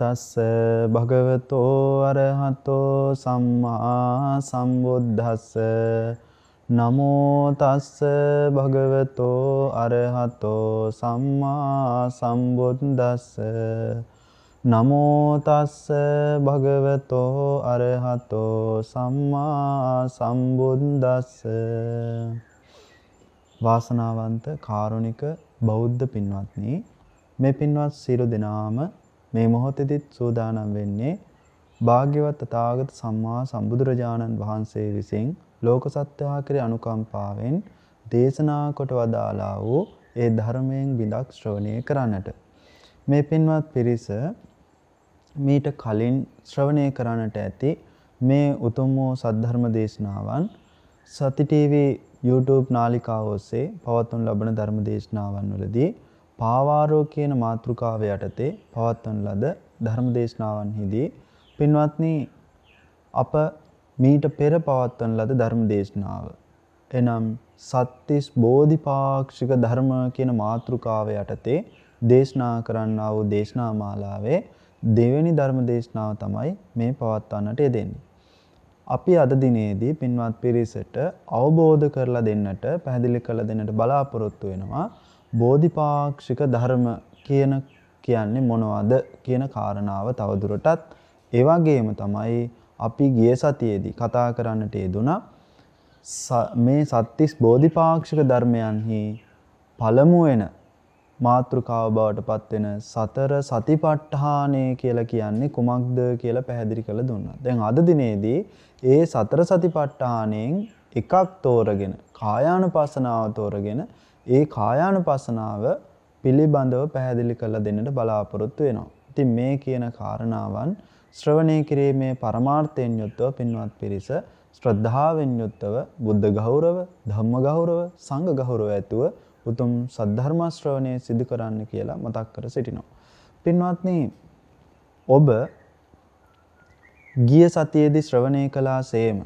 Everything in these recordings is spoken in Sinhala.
තස්ස භගවතෝ අරහතෝ සම්මා සම්බුද්දස්ස නමෝ තස්ස භගවතෝ අරහතෝ සම්මා සම්බුද්දස්ස නමෝ තස්ස භගවතෝ අරහතෝ සම්මා සම්බුද්දස්ස වාසනාවන්ත කාරුණික බෞද්ධ පින්වත්නි මේ පින්වත් සියලු දෙනාම මේ මොහොතෙදිත් සූදානම් වෙන්නේ භාග්‍යවත් තථාගත සම්මා සම්බුදුරජාණන් වහන්සේ විසින් ලෝක සත්‍යා කෙරේ අනුකම්පාවෙන් දේශනා කොට වදාලා වූ ඒ ධර්මයෙන් බිඳක් ශ්‍රවණය කරන්නට මේ පින්වත් පිරිස මීට කලින් ශ්‍රවණය කරන්නට ඇති මේ උතුම් වූ සද්ධර්ම දේශනාවන් සති TV YouTube නාලිකාව ඔස්සේ පවත්වනු ලබන ධර්ම දේශනාවන් වලදී පාවාරෝ කියන මාතෘකාව යටතේ පවත්වන ලද ධර්ම දේශනාවන්හිදී පින්වත්නි අප මීට පෙර පවත්වන ලද ධර්ම දේශනාව එනම් සත්තිස් බෝධිපාක්ෂික ධර්ම කියන මාතෘකාව යටතේ දේශනා කරන්නා වූ දේශනා මාලාවේ දෙවෙනි ධර්ම දේශනාව තමයි මේ පවත්වන්නට යෙදෙන්නේ. අපි අද දිනේදී පින්වත් පිරිසට අවබෝධ කරලා දෙන්නට පැහැදිලි කරලා දෙන්නට බලාපොරොත්තු වෙනවා. බෝධිපාක්ෂික ධර්ම කියන කියන්නේ මොනවද කියන කාරණාව තවදුරටත් ඒ වගේම තමයි අපි ගිය සතියේදී කතා කරන්නට යෙදුණා මේ සත්‍තිස් බෝධිපාක්ෂික ධර්මයන්හි පළමු වෙන මාතෘකාව බවට පත් වෙන සතර සතිපට්ඨානය කියලා කියන්නේ කුමක්ද කියලා පැහැදිලි කළ දුන්නා. දැන් අද දිනේදී ඒ සතර සතිපට්ඨානයෙන් එකක් තෝරගෙන කායානුපස්සනාව තෝරගෙන ඒ කායානුපස්සනාව පිළිබඳව පැහැදිලි කරලා දෙන්නට බලාපොරොත්තු වෙනවා. ඉතින් මේ කියන කාරණාවන් ශ්‍රවණය කිරීමේ පරමාර්ථයෙන් යුක්තව පින්වත් පිරිස ශ්‍රද්ධාවෙන් යුක්තව බුද්ධ ගෞරව, ධම්ම ගෞරව, සංඝ ගෞරව ඇතුව උතුම් සද්ධර්ම ශ්‍රවණය සිදු කරන්න කියලා මතක් කර සිටිනවා. පින්වත්නි ඔබ ගිය සතියේදී ශ්‍රවණය කළාseම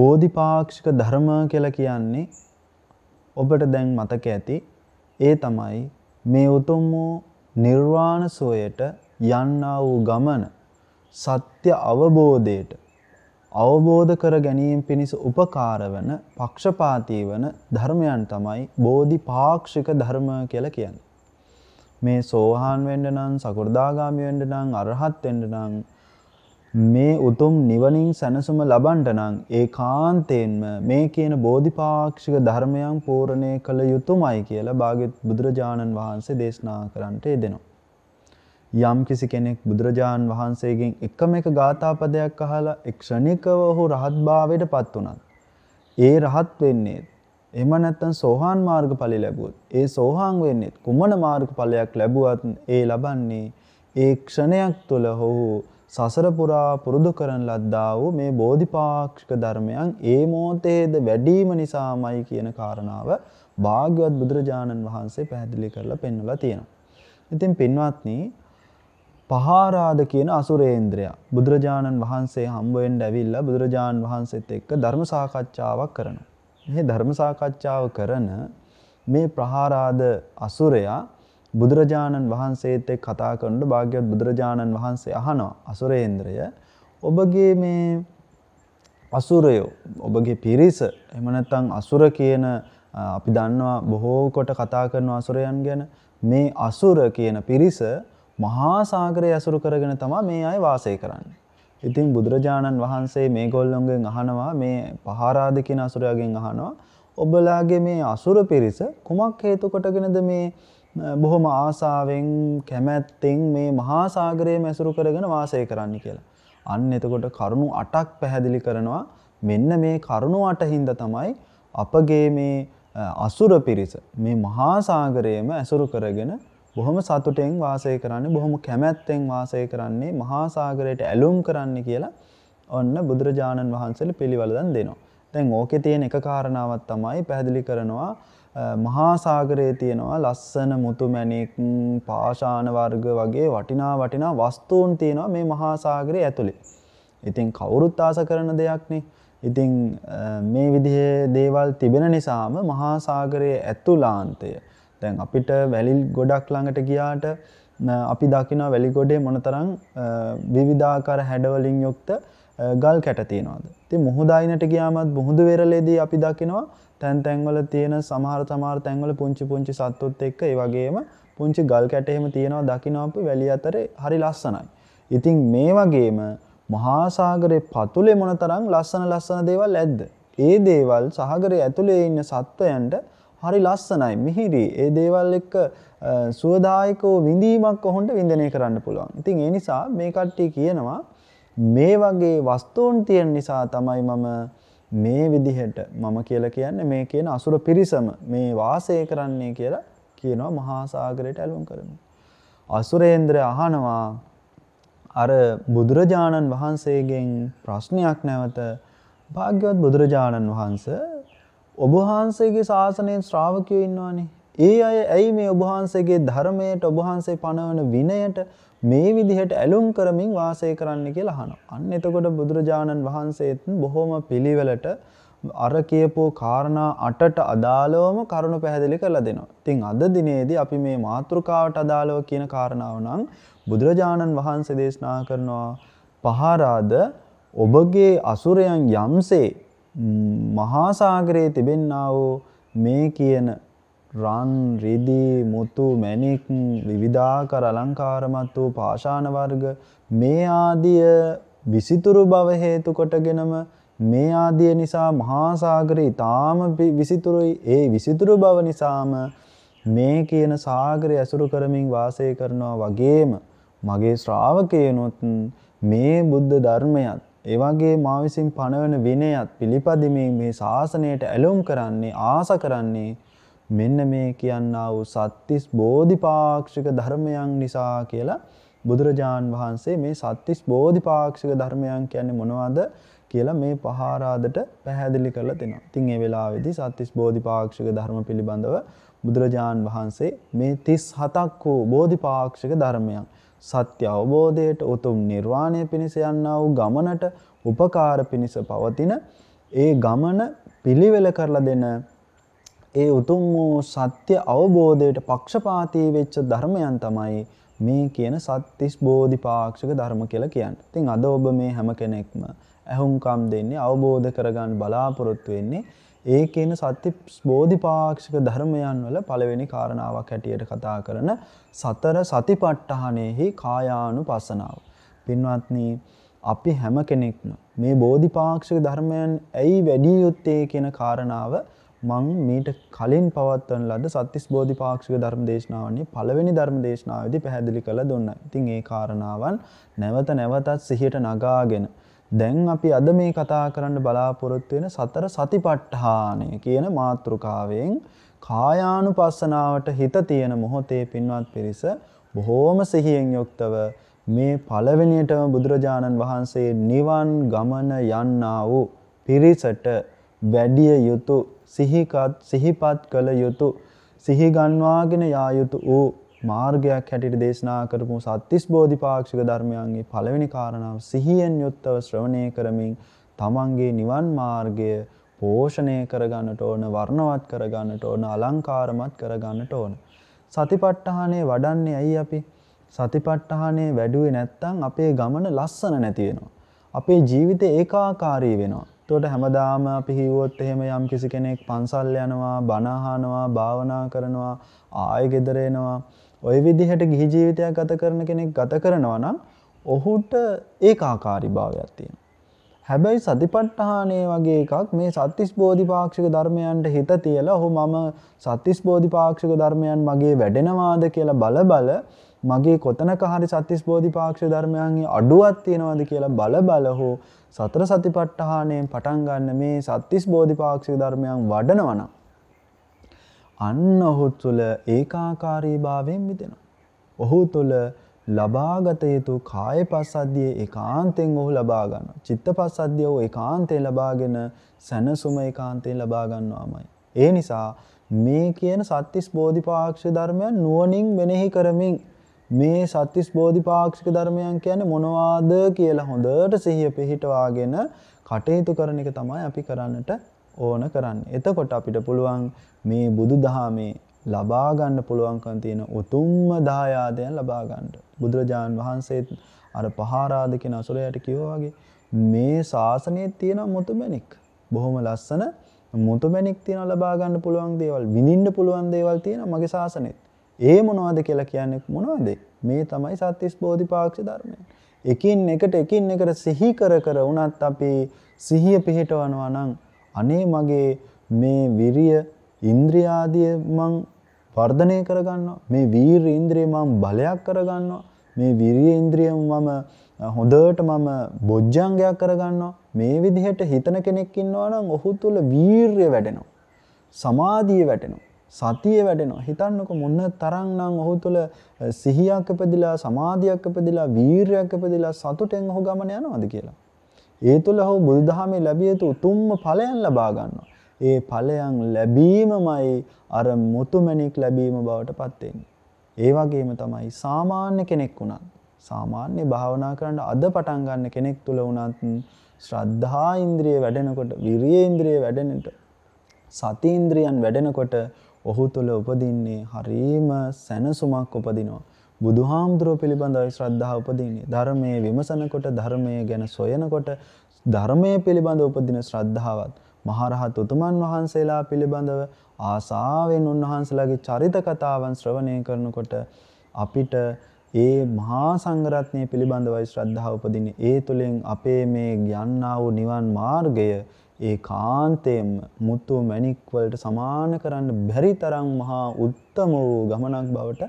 බෝධිපාක්ෂික ධර්ම කියලා කියන්නේ ඔබට දැන් මතක ඇති ඒ තමයි මේ උතුම් වූ නිර්වාණ සෝයට යන්නා වූ ගමන සත්‍ය අවබෝධයට අවබෝධ කර ගැනීම පිණිස උපකාර වන පක්ෂපාතී වන ධර්මයන් තමයි බෝධිපාක්ෂික ධර්ම කියලා කියන්නේ. මේ සෝහාන් වෙන්න නම්, සකෘදාගාමි වෙන්න නම්, අරහත් වෙන්න නම් මේ උතුම් නිවනින් සැනසුම ලබන්ට නම් ඒ කාන්තයෙන්ම මේ කියන බෝධිපාක්ෂික ධර්මයන් පූර්ණය කළ යුතුමයි කියලා භාග්‍යවත් බුදුරජාණන් වහන්සේ දේශනා කරන්නට දෙනවා. යම් කිසි කෙනෙක් බුදුරජාණන් වහන්සේගෙන් එකම එක ගාථාපදයක් අහලා ක්ෂණිකව ඔහු රහත්භාවයට පත් වුණත් ඒ රහත් වෙන්නේ එහෙම නැත්නම් සෝහාන් මාර්ගඵල ලැබුවොත් ඒ සෝහාන් වෙන්නේ කුමන මාර්ගඵලයක් ලැබුවත් ඒ ලබන්නේ ඒ ක්ෂණයක් තුළ ඔහු සසර පුරා පුරුදු කරන ලද්දා වූ මේ බෝධිපාක්ෂික ධර්මයන් ඒ මොහොතේද වැඩිම නිසාමයි කියන කාරණාව භාග්‍යවත් බුදුරජාණන් වහන්සේ පැහැදිලි කරලා පෙන්වලා තියෙනවා. ඉතින් පින්වත්නි පහාරාද කියන අසුරේන්ද්‍රයා බුදුරජාණන් වහන්සේ හම්බ වෙන්න ඇවිල්ලා බුදුරජාණන් වහන්සේත් එක්ක ධර්ම සාකච්ඡාවක් කරනවා. මේ ධර්ම සාකච්ඡාව කරන මේ ප්‍රහාරාද අසුරයා බුදුරජාණන් වහන්සේත් එක්ක කතා කරනකොට භාග්‍යවත් බුදුරජාණන් වහන්සේ අහනවා අසුරේන්ද්‍රය ඔබගේ මේ අසුරයෝ ඔබගේ පිරිස එහෙම නැත්නම් අසුර කියන අපි දන්නවා බොහෝ කොට කතා කරන අසුරයන් ගැන මේ අසුර කියන පිරිස මහා සාගරය අසුරු කරගෙන තමයි මේ අය වාසය කරන්නේ. ඉතින් බුදුරජාණන් වහන්සේ මේගොල්ලොන්ගෙන් අහනවා මේ පහාරාද කියන අසුරයාගෙන් අහනවා ඔබලාගේ මේ අසුර පිරිස කුමක් හේතු කොටගෙනද මේ බොහොම ආසාවෙන් කැමැත්තෙන් මේ මහාසාගරයේ මැසුරු කරගෙන වාසය කරන්න කියලා. අන්න එතකොට කරුණු අටක් පැහැදිලි කරනවා මෙන්න මේ කරුණු අටහින්ද තමයි අපගේ මේ අසුර පිරිස මේ මහාසාගරයේම ඇසුරු කරගෙන බොහොම සතුටෙන් වාසය කරන්නේ බොහොම කැමැත්තෙන් වාසය කරන්නේ මහාසාගරයට ඇලුම් කරන්න කියලා ඔන්න බුදුරජාණන් වහන්සේල පිළිවල දැන් දෙනවා. දැන් ඕකේ තියෙන එක කාරණාවක් තමයි පැහැදිලි කරනවා මහාසාගරයේ තියෙනවා ලස්සන මුතුමැණික් පාෂාණ වර්ග වගේ වටිනා වටිනා වස්තුන් තියෙනවා මේ මහාසාගරය ඇතුළේ. ඉතින් කවුරුත් ආස කරන දෙයක් නේ. ඉතින් මේ විදිහේ දේවල් තිබෙන නිසාම මහාසාගරයේ ඇතුළාන්තය දැන් අපිට වැලිල් ගොඩක් ළඟට ගියාට අපි දකිනවා වැලි ගොඩේ මොනතරම් විවිධාකාර හැඩවලින් යුක්ත ගල් කැට තියෙනවාද. ති මුහුදායිනට ගියාමත් මුහුදු වෙරලේදී අපි දකිනවා තැන් තැන්වල තියෙන සමහර තමාර තැන්වල පුංචි පුංචි සත්තුත් එක්ක ඒ වගේම පුංචි ගල් කැටහෙම තියෙනවා දකිනවාප වැලි අතරේ හරි ලස්සනයි. ඉතින් මේ වගේම මහාසාගරය පතුලේ මොන තරම් ලස්සන ලස්සන දේවල් ඇද්ද. ඒ දේවල් සහගරය ඇතුළේ ඉන්න සත්වයන්ට හරි ලස්සනයි මිහිරි ඒ දේවල් එක්ක සුවදායකෝ විඳීමක් ඔහොන්ට විඳනය කරන්න පුළුවන්. ඉතින් ඒ නිසා මේ කට්ටිය කියනවා මේ වගේ වස්තුූන් තියෙන් නිසා තමයි මම මේ විදිහට මම කියල කියන්න මේ කියන අසුර පිරිසම මේ වාසය කරන්නේ කියලා කියනවා මහාසාගරයට ඇලුම් කරම. අසුරේන්ද්‍ර අහනවා අර බුදුරජාණන් වහන්සේගෙන් ප්‍රශ්නයක් නැවත භාග්‍යවත් බුදුරජාණන් වහන්ස ඔබහන්සේගේ ශාසනයෙන් ශ්‍රාවකයෝ ඉන්නවානේ. ඒ අය ඇයි මේ ඔබහන්සේගේ ධර්මයට ඔබහන්සේ පනවන විනයට මේ විදිහට ඇලුම් කරමින් වාසය කරන්න කියලා අහනවා. අන්න එතකොට බුදුරජාණන් වහන්සේත් බොහොම පිළිවෙලට අර කියපෝ කාරණා අටට අදාළවම කරුණු පැහැදිලි කරලා දෙනවා. ඉතින් අද දිනේදී අපි මේ මාතෘකාවට අදාළව කියන කාරණාව නම් බුදුරජාණන් වහන්සේ දේශනා කරනවා පහරාද ඔබගේ අසුරයන් යම්සේ මහා සාගරයේ තිබෙන්නා වූ මේ කියන රන් රිදි මුතු මැණික් විවිධාකාර අලංකාරමත් වූ පාෂාණ වර්ග මේ ආදිය විසිතුරු බව හේතු කොටගෙනම මේ ආදිය නිසා මහා සාගරය ඊටාම විසිතුරුයි ඒ විසිතුරු බව නිසාම මේ කියන සාගරය ඇසුරු කරමින් වාසය කරනවා වගේම මගේ ශ්‍රාවකයනොත් මේ බුද්ධ ධර්මයත් ඒ වගේ මා විසින් පණවන විනයත් පිළිපදිමින් මේ ශාසනයට ඇලොම් කරන්නේ ආස කරන්නේ මෙන්න මේ කියන්නා වූ සත්තිස් බෝධිපාක්ෂික ධර්මයන් නිසා කියලා බුදුරජාන් වහන්සේ මේ සත්තිස් බෝධිපාක්ෂික ධර්මයන් කියන්නේ මොනවද කියලා මේ පහාරාදට පැහැදිලි කරලා දෙනවා. ඉතින් ඒ වෙලාවේදී සත්තිස් බෝධිපාක්ෂික ධර්ම පිළිබඳව බුදුරජාන් වහන්සේ මේ 37ක් වූ බෝධිපාක්ෂික ධර්මයන් සත්‍ය අවබෝධයට උතුම් නිර්වාණය පිණිස යන්නා වූ ගමනට උපකාර පිණිස පවතින ඒ ගමන පිළිවෙල කරලා දෙන ඒ උතුම් වූ සත්‍ය අවබෝධයට පක්ෂපාතී වෙච්ච ධර්මයන් තමයි මේ කියන සත්‍තිස් බෝධිපාක්ෂික ධර්ම කියලා කියන්නේ. ඉතින් අද ඔබ මේ හැම කෙනෙක්ම ඇහුම්කම් දෙන්නේ අවබෝධ කරගන්න බලාපොරොත්තු වෙන්නේ ඒ කියන සත්‍තිස් බෝධිපාක්ෂික ධර්මයන් වල පළවෙනි කාරණාවක් හැටියට කතා කරන සතර සතිපට්ඨානෙහි කායානුපස්සනාව. පින්වත්නි අපි හැම කෙනෙක්ම මේ බෝධිපාක්ෂික ධර්මයන් ඇයි වැඩි යුත්තේ කියන කාරණාව මං මීට කලින් පවත්වන ලද සත්තිස් බෝධි පාක්ෂික ධර්ම දේශනාවන්නේ පළවෙනි ධර්ම දේශනාවදි පැහැදිලි කළ දුන්න. ඉතින් ඒ කාරණාවන් නැවත නැවතත් සිහිට නගාගෙන. දැන් අපි අද මේ කතා කරන්න බලාපොරොත්තු වෙන සතර සතිපට්ඨානය කියන මාතෘකාවෙන් කායානු පස්සනාවට හිත තියෙන මොහොතේ පින්වත් පිරිස බොහෝම සිහියෙන් යොක්තව මේ පළවෙනියටම බුදුරජාණන් වහන්සේ නිවන් ගමන යන්නා වූ පිරිසට වැඩිය යුතු සිහිපත් කළ යුතු සිහිගන්වාගෙන යා යුතු වූ මාර්ගයක් හැටියට දේශනා කරපු සත්‍තිස් බෝධිපාක්ෂික ධර්මයන්ගේ පළවෙනි කාරණාව සිහියෙන් යුක්තව ශ්‍රවණය කරමින් තමන්ගේ නිවන් මාර්ගය පෝෂණය කරගන්නට ඕන වර්ණවත් කරගන්නට ඕන අලංකාරමත් කරගන්නට ඕන සතිපට්ඨානේ වඩන්නේ ඇයි අපි සතිපට්ඨානේ වැඩුවේ නැත්නම් අපේ ගමන ලස්සන නැති වෙනවා අපේ ජීවිතේ ඒකාකාරී වෙනවා එතකොට හැමදාම අපි හිව්වොත් එහෙම යම් කිසි කෙනෙක් පන්සල් යනවා, බණ අහනවා, භාවනා කරනවා, ආයෙ ගෙදර එනවා. ওই විදිහට ගිහි ජීවිතයක් ගත කරන කෙනෙක් ගත කරනවා නම් ඔහුට ඒකාකාරී භාවයක් තියෙනවා. හැබැයි සතිපට්ඨානය වගේ එකක් මේ සත්‍තිස් බෝධිපාක්ෂික ධර්මයන්ට හිත තියලා ඔහු මම සත්‍තිස් බෝධිපාක්ෂික ධර්මයන් මගේ වැඩෙනවාද කියලා බල බල මගේ කොතනක හරි සත්තිස් බෝධිපාක්ෂ ධර්මයන්ගේ අඩුවක් තියෙනවද කියලා බල බල හෝ සතර සතිපට්ඨානයෙන් පටන් ගන්න මේ සත්තිස් බෝධිපාක්ෂික ධර්මයන් වඩනවනම් අන්න ඔහු තුළ ඒකාකාරීභාවයෙන් මිදෙනවා. ඔහු තුළ ලබාගත යුතු කාය පස්සද්ධිය ඒකාන්තයෙන් ඔහු ලබා ගන්නවා. චිත්ත පස්සද්ධිය ඔහු ඒකාන්තයෙන් ලබාගෙන සැනසුම ඒකාන්තයෙන් ලබා ගන්නවාමයි. ඒ නිසා මේ කියන සත්‍තිස් බෝධිපාක්ෂ ධර්මයන් නුවණින් මෙනෙහි කරමින් මේ සත්‍තිස් බෝධිපාක්ෂික ධර්මයන් කියන්නේ මොනවාද කියලා හොඳට සිහිය පිහිටවාගෙන කටයුතු කරන එක තමයි අපි කරන්නට ඕන කරන්නේ. එතකොට අපිට පුළුවන් මේ බුදුදහමේ ලබා ගන්න පුළුවන්කම් තියෙන උතුම්ම දායාදයන් ලබා ගන්න. බුදුරජාන් වහන්සේ අර පහාරාද කියන අසුරයාට කිව්වා වගේ මේ ශාසනයේ තියෙන මුතුමැණික් බොහොම ලස්සන මුතුමැණික් තියෙනවා ලබා ගන්න පුළුවන් දේවල් විඳින්න පුළුවන් දේවල් තියෙනවා මගේ ශාසනයේ. ඒ මොනවද කියලා කියන්නේ මොනවද? මේ තමයි සත්‍තිස් බෝධිපාක්ෂ ධර්මය. එකින් එකට එකින් එකට සිහි කර කර වුණත් අපි සිහිය පිහිටවනවා නම් අනේ මගේ මේ විරිය ඉන්ද්‍රියාදිය මං වර්ධනය කරගන්නවා. මේ වීර ඉන්ද්‍රිය මං බලයක් කරගන්නවා. මේ විරිය ඉන්ද්‍රිය මම හොඳට මම බොජ්ජංගයක් කරගන්නවා. මේ විදිහට හිතන කෙනෙක් ඉන්නවා නම් ඔහු තුල වීරිය වැඩෙනවා. සමාධිය වැඩෙනවා. සතිය වැඩෙනවා. හිතන්නකො මොන තරම්නම් ඔහු තුළ සිහියක් උපදිලා, සමාධියක් උපදිලා, වීරියක් උපදිලා සතුටෙන් ඔහු ගමන යනවාද කියලා. ඒ තුළ ඔහු බුදුදහමේ ලැබිය යුතු උතුම්ම ඵලයන් ලබා ගන්නවා. ඒ ඵලයන් ලැබීමමයි අර මුතුමැණික් ලැබීම බවට පත් වෙන්නේ. ඒ වගේම තමයි සාමාන්‍ය කෙනෙක් වුණත් සාමාන්‍ය භාවනා කරන්න අද පටන් ගන්න කෙනෙක් තුල වුණත් ශ්‍රද්ධා ඉන්ද්‍රිය වැඩෙනකොට විරිය ඉන්ද්‍රිය වැඩෙනට සති ඉන්ද්‍රියන් වැඩෙනකොට ඔහු තුළ උපදින්නේ හරීම සැනසුමක් උපදිනවා. බුදුහාමුදුරුව පිළිබඳව ශ්‍රද්ධාව උපදින්නේ ධර්මයේ විමසනකොට ධර්මයේ ගැන සොයනකොට ධර්මයේ පිළිබඳ උපදින ශ්‍රද්ධාවත් මහරහත් උතුමන් වහන්සේලා පිළිබඳව ආසාවෙන් උන්වහන්සේලාගේ චරිත කතාවන් ශ්‍රවණය කරනකොට අපිට ඒ මහා සංඝරත්නය පිළිබඳවයි ශ්‍රද්ධාව උපදින්නේ. ඒ තුලින් අපේ මේ යන්නා වූ නිවන් මාර්ගය ඒ කාන්තේම මුතු මැණික් වලට සමාන කරන්න බැරි තරම් මහා උත්තම වූ ගමනක් බවට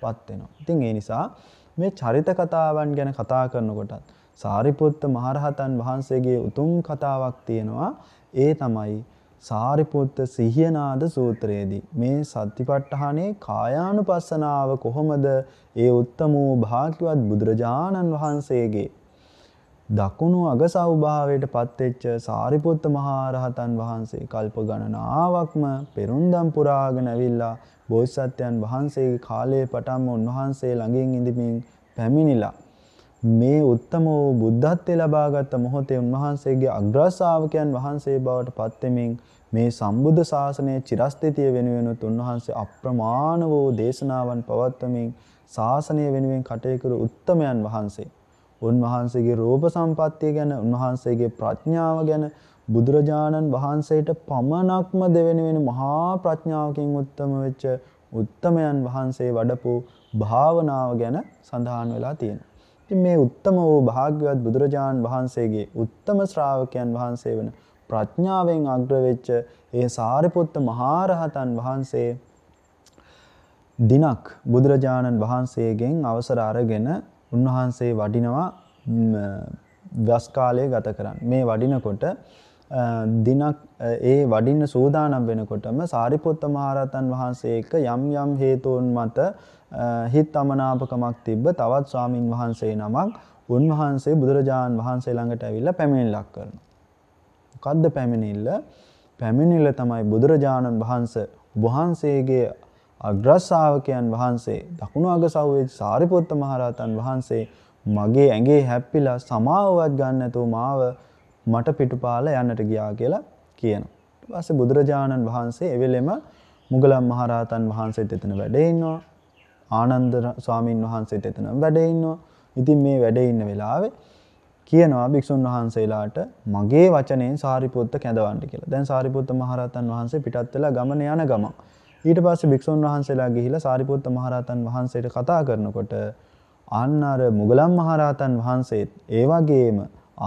පත් වෙනවා. ඉතින් ඒ නිසා මේ චරිත කතාවන් ගැන කතා කරනකොටත් සාරිපුත්ත මහරහතන් වහන්සේගේ උතුම් කතාවක් තියෙනවා. ඒ තමයි සාරිපුත්ත සිහියනාද සූත්‍රයේදී මේ සත්‍තිපට්ඨානේ කායානුපස්සනාව කොහොමද ඒ උත්තම වූ භාග්‍යවත් බුදුරජාණන් වහන්සේගේ දකුණු අගසෞභාවයට පත්වෙච්ච සාරිපුත්ත මහාරහතන් වහන්සේ කල්ප ගණනාවක්ම පෙරුන්දම් පුරාගෙන ඇවිල්ලා බෝසත්ත්වයන් වහන්සේගේ කාලයේ පටන්ම උන්වහන්සේ ළඟින් ඉඳමින් පැමිණිලා මේ උත්තම වූ බුද්ධත්වය ලබාගත් මොහොතේ උන්වහන්සේගේ අග්‍රශ්‍රාවකයන් වහන්සේ බවට පත්වෙමින් මේ සම්බුද්ධ ශාසනයේ චිරස්ථිතිය වෙනුවෙනුත් උන්වහන්සේ අප්‍රමාණ වූ දේශනාවන් පවත්වමින් ශාසනය වෙනුවෙන් කටයුතු උත්තමයන් වහන්සේ උන්වහන්සේගේ රූප සම්පත්තිය ගැන උන්වහන්සේගේ ප්‍රඥාව ගැන බුදුරජාණන් වහන්සේට පමණක්ම දෙවෙනි වෙන මහා ප්‍රඥාවකින් උත්තම වෙච්ච උත්තමයන් වහන්සේ වඩපු භාවනාව ගැන සඳහන් වෙලා තියෙනවා. ඉතින් මේ උත්තම වූ භාග්‍යවත් බුදුරජාණන් වහන්සේගේ උත්තම ශ්‍රාවකයන් වහන්සේ වෙන ප්‍රඥාවෙන් අග්‍ර වෙච්ච ඒ සාරිපුත්ත මහරහතන් වහන්සේ දිනක් බුදුරජාණන් වහන්සේගෙන් අවසර අරගෙන උන්වහන්සේ වඩිනවා ගස් කාලය ගත කරන්න. මේ වඩිනකොට දිනක් ඒ වඩින්න සූදානම් වෙනකොටම සාරිපුත්ත මහරහතන් වහන්සේ එක්ක යම් යම් හේතුන් මත හිත් අමනාපකමක් තිබ්බ තවත් ස්වාමින් වහන්සේ නමක් උන්වහන්සේ බුදුරජාණන් වහන්සේ ළඟට ඇවිල්ලා පැමිණිලක් කරනවා. මොකද්ද පැමිණිල්ල? පැමිණිල්ල තමයි බුදුරජාණන් වහන්සේ වහන්සේගේ අග්‍රශ්‍රාවකයන් වහන්සේ දකුණු අග සව්වේ සාරිපුත්ත මහරහතන් වහන්සේ මගේ ඇඟේ හැප්පිලා සමාවවත් ගන්න නැතුව මාව මට පිටුපාල යන්නට ගියා කියලා කියනවා. ඊට පස්සේ බුදුරජාණන් වහන්සේ එවෙලෙම මුගලන් මහරහතන් වහන්සේත් එතන වැඩ ඉන්නවා. ආනන්ද ස්වාමින් වහන්සේත් එතනම වැඩ ඉන්නවා. ඉතින් මේ වැඩ ඉන්න වෙලාවේ කියනවා භික්ෂුන් වහන්සේලාට මගේ වචනයෙන් සාරිපුත්ත කැඳවන්න කියලා. දැන් සාරිපුත්ත මහරහතන් වහන්සේ පිටත් වෙලා ගමන යන ගමන් ඊට පස්සේ භික්ෂුන් වහන්සේලා ගිහිලා සාරිපුත්ත මහරහතන් වහන්සේට කතා කරනකොට අන්න අර මුගලන් මහරහතන් වහන්සේත් ඒ වගේම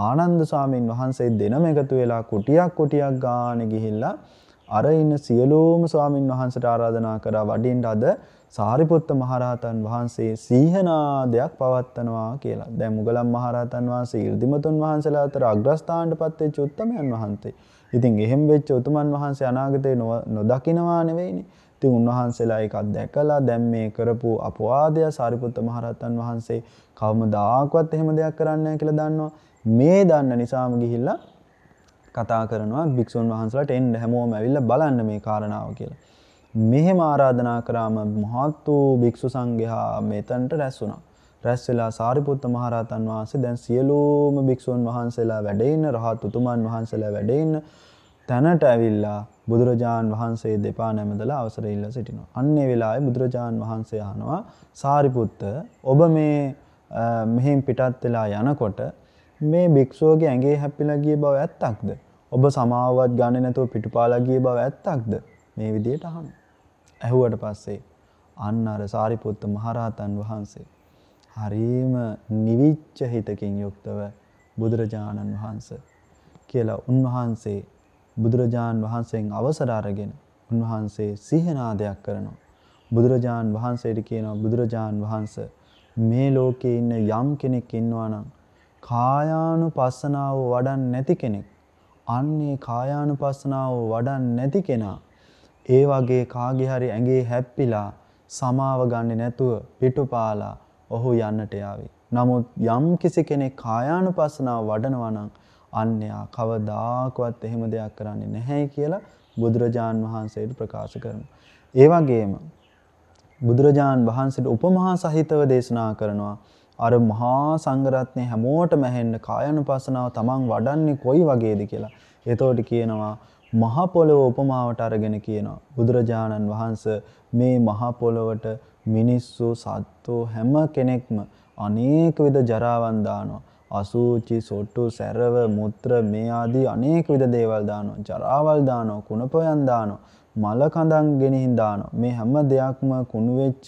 ආනන්ද ස්වාමීන් වහන්සේ දෙනම එකතු වෙලා කුටියක් කුටියක් ගානේ ගිහිල්ලා අර ඉන්න සියලුම ස්වාමින් වහන්සේට ආරාධනා කරා වඩින්න අද සාරිපුත්ත මහරහතන් වහන්සේ සීහනාදයක් පවත්වනවා කියලා. දැන් මුගලන් මහරහතන් වහන්සේ 이르දිමතුන් වහන්සේලා අතර අග්‍රස්ථානටපත් වෙච්ච උත්තමයන් වහන්සේ. ඉතින් එහෙම වෙච්ච උතුමන් වහන්සේ අනාගතේ නොදකින්වා නෙවෙයිනේ. ඉතින් උන්වහන්සේලා ඒකක් දැකලා දැන් මේ කරපු අපවාදය සාරිපුත්ත මහරහතන් වහන්සේ කවමදාකවත් එහෙම දෙයක් කරන්නේ නැහැ කියලා දන්නවා මේ දන්න නිසාම ගිහිල්ලා කතා කරනවා භික්ෂුන් වහන්සේලාට එන්න හැමෝම ඇවිල්ලා බලන්න මේ කාරණාව කියලා. මෙහෙම ආරාධනා කරාම මහත් වූ භික්ෂු සංඝයා මෙතනට රැස් වුණා. රැස් වෙලා සාරිපුත්ත මහරහතන් වහන්සේ දැන් සියලුම භික්ෂුන් වහන්සේලා වැඩ ඉන්න රහත් උතුමන් වහන්සේලා වැඩ ඉන්න තැනට ඇවිල්ලා බුදුරජාන් වහන්සේ දෙපා නැමදලා අවසර ඉල්ල සිටිනවා. අන්නේ වෙලාවේ බුදුරජාන් වහන්සේ අහනවා සාරිපුත්ත ඔබ මේ මෙහෙන් පිටත් වෙලා යනකොට මේ භික්ෂුවගේ ඇඟේ හැපිලා ගිය බව ඇත්තක්ද? ඔබ සමාවවත් ගන්නේ නැතුව පිටුපාලා ගිය බව ඇත්තක්ද? මේ විදියට අහනවා. ඇහුවට පස්සේ අන්න අර සාරිපුත්ත මහරහතන් වහන්සේ හරීම නිවිච්ච හිතකින් යුක්තව බුදුරජාණන් වහන්සේ කියලා උන්වහන්සේ බුදුරජාන් වහන්සේෙන් අවසර අරගෙන උන්වහන්සේ සිහිනාදයක් කරනවා. බුදුරජාන් වහන්සේට කියනවා බුදුරජාන් වහන්ස මේ ලෝකේ ඉන්න යම් කෙනෙක් ඉන්නවා නම් කායානුපස්සනාව වඩන් නැති කෙනෙක් අන්නේ කායානුපස්සනාව වඩන් නැති කෙනා ඒ වගේ කාගේ හරි ඇඟේ හැප්පිලා සමාව ගන්නේ නැතුව පිටුපාලා ඔහු යන්නට යාවේ. නමුත් යම් කිසි කෙනෙක් කායානුපස්සනාව වඩනවා නම් අන්‍යා කවදාකවත් එහෙම දෙයක් කරන්නේ නැහැ කියලා බුදුරජාන් වහන්සේට ප්‍රකාශ කරනවා. ඒ වගේම බුදුරජාන් වහන්සේට උපමහා සහිතව දේශනා කරනවා අර මහා සංඝරත්නය හැමෝටම ඇහෙන්න කායනුපස්සනාව තමන් වඩන්නේ කොයි වගේද කියලා. එතකොට කියනවා මහ පොළව උපමාවට අරගෙන කියනවා බුදුරජාණන් වහන්ස මේ මහ පොළවට මිනිස්සු සත්තු හැම කෙනෙක්ම අනේක විද ජරාවන් දානවා අසූචි සොට්ටු සැරව මුත්‍ර මේ ආදී අනේක විද දේවල් දානවා ජරාවල් දානවා කුණපයන් දානවා මල කඳන් ගෙනින් දානවා මේ හැම දෙයක්ම කුණු වෙච්ච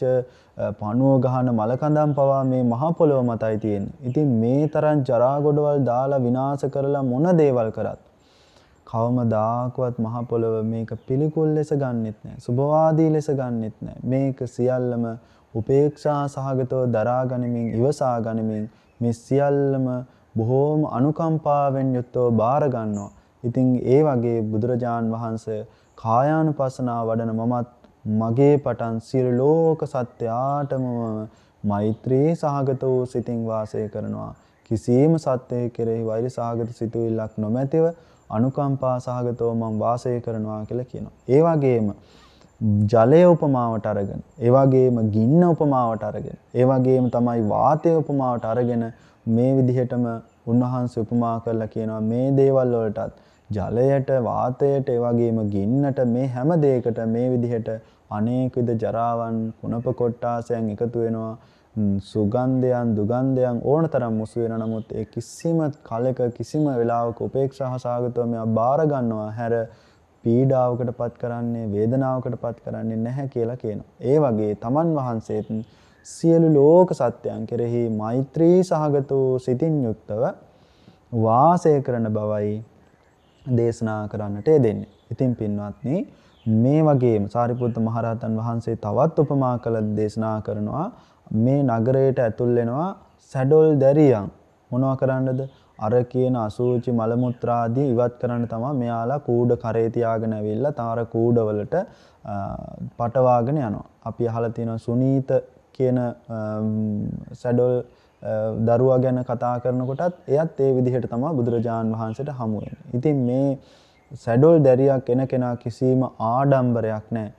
පණුව ගහන මල කඳන් පවා මේ මහ පොළොව මතයි තියෙන්නේ ඉතින් මේ තරම් ජරා ගොඩවල් දාලා විනාශ කරලා මොන දේවල් කරත් කවමදාකවත් මහ පොළව මේක පිළිකුල් ලෙස ගන්නෙත් නැහැ. සුභවාදී ලෙස ගන්නෙත් නැහැ. මේක සියල්ලම උපේක්ෂා සහගතව දරා ගනිමින් ඉවසා ගනිමින් මේ සියල්ලම බොහෝම අනුකම්පාවෙන් යුක්තව බාර ගන්නවා. ඉතින් ඒ වගේ බුදුරජාන් වහන්සේ කායානුපස්සනාව වඩන මමත් මගේ පටන් සියලු ලෝක සත්‍යාටම මෛත්‍රී සහගත වූ සිතින් වාසය කරනවා. කිසියම් සත්‍යයේ කෙරෙහි වෛර සහගත සිතුවිල්ලක් නොමැතිව අනුකම්පා සහගතව මම වාසය කරනවා කියලා කියනවා. ඒ වගේම ජලය උපමාවට අරගෙන ඒවාගේම ගින්න උපමාවට අරගෙන ඒවාගේම තමයි වාතය උපමාවට අරගෙන මේ විදිහටම උන්වහන්සේ උපමා කරලා කියනවා මේ දේවල් වලටත් ජලයට වාතයට ඒවාගේම ගින්නට මේ හැම දෙයකට මේ විදිහට අනේක විද ජරාවන් කුණප කොට්ටාසයන් එකතු වෙනවා සුගන්ධයන් දුගන්ධයන් ඕන තරම් මුසු වෙන නමුත් ඒ කිසිම කලක කිසිම වෙලාවක උපේක්ෂා සහගතව මෙයා බාර ගන්නවා හැර පීඩාවකට පත් කරන්නේ වේදනාවකට පත් කරන්නේ නැහැ කියලා කියනවා. ඒ වගේ තමන් වහන්සේත් සියලු ලෝක සත්‍යයන් කෙරෙහි මෛත්‍රී සහගත වූ සිතින් යුක්තව වාසය කරන බවයි දේශනා කරන්නට යෙදෙන්නේ. ඉතින් පින්වත්නි මේ වගේම සාරිපුත්ත මහරහතන් වහන්සේ තවත් උපමා කළ දේශනා කරනවා මේ නගරයට ඇතුල් වෙනවා සැඩොල් දැරියන් මොනවා කරන්නද අර කියන අසූචි මල මුත්‍රාදී ඉවත් කරන්න තමයි මෙයාලා කූඩ කරේ තියාගෙන ඇවිල්ලා තාර කූඩවලට පටවාගෙන යනවා. අපි අහලා තියෙනවා සුනීත කියන සැඩොල් දරුවා ගැන කතා කරනකොටත් එයත් ඒ විදිහට තමයි බුදුරජාන් වහන්සේට හමු වෙන්නේ. ඉතින් මේ සැඩොල් දැරියක් එන කෙනා කිසිම ආඩම්බරයක් නැහැ.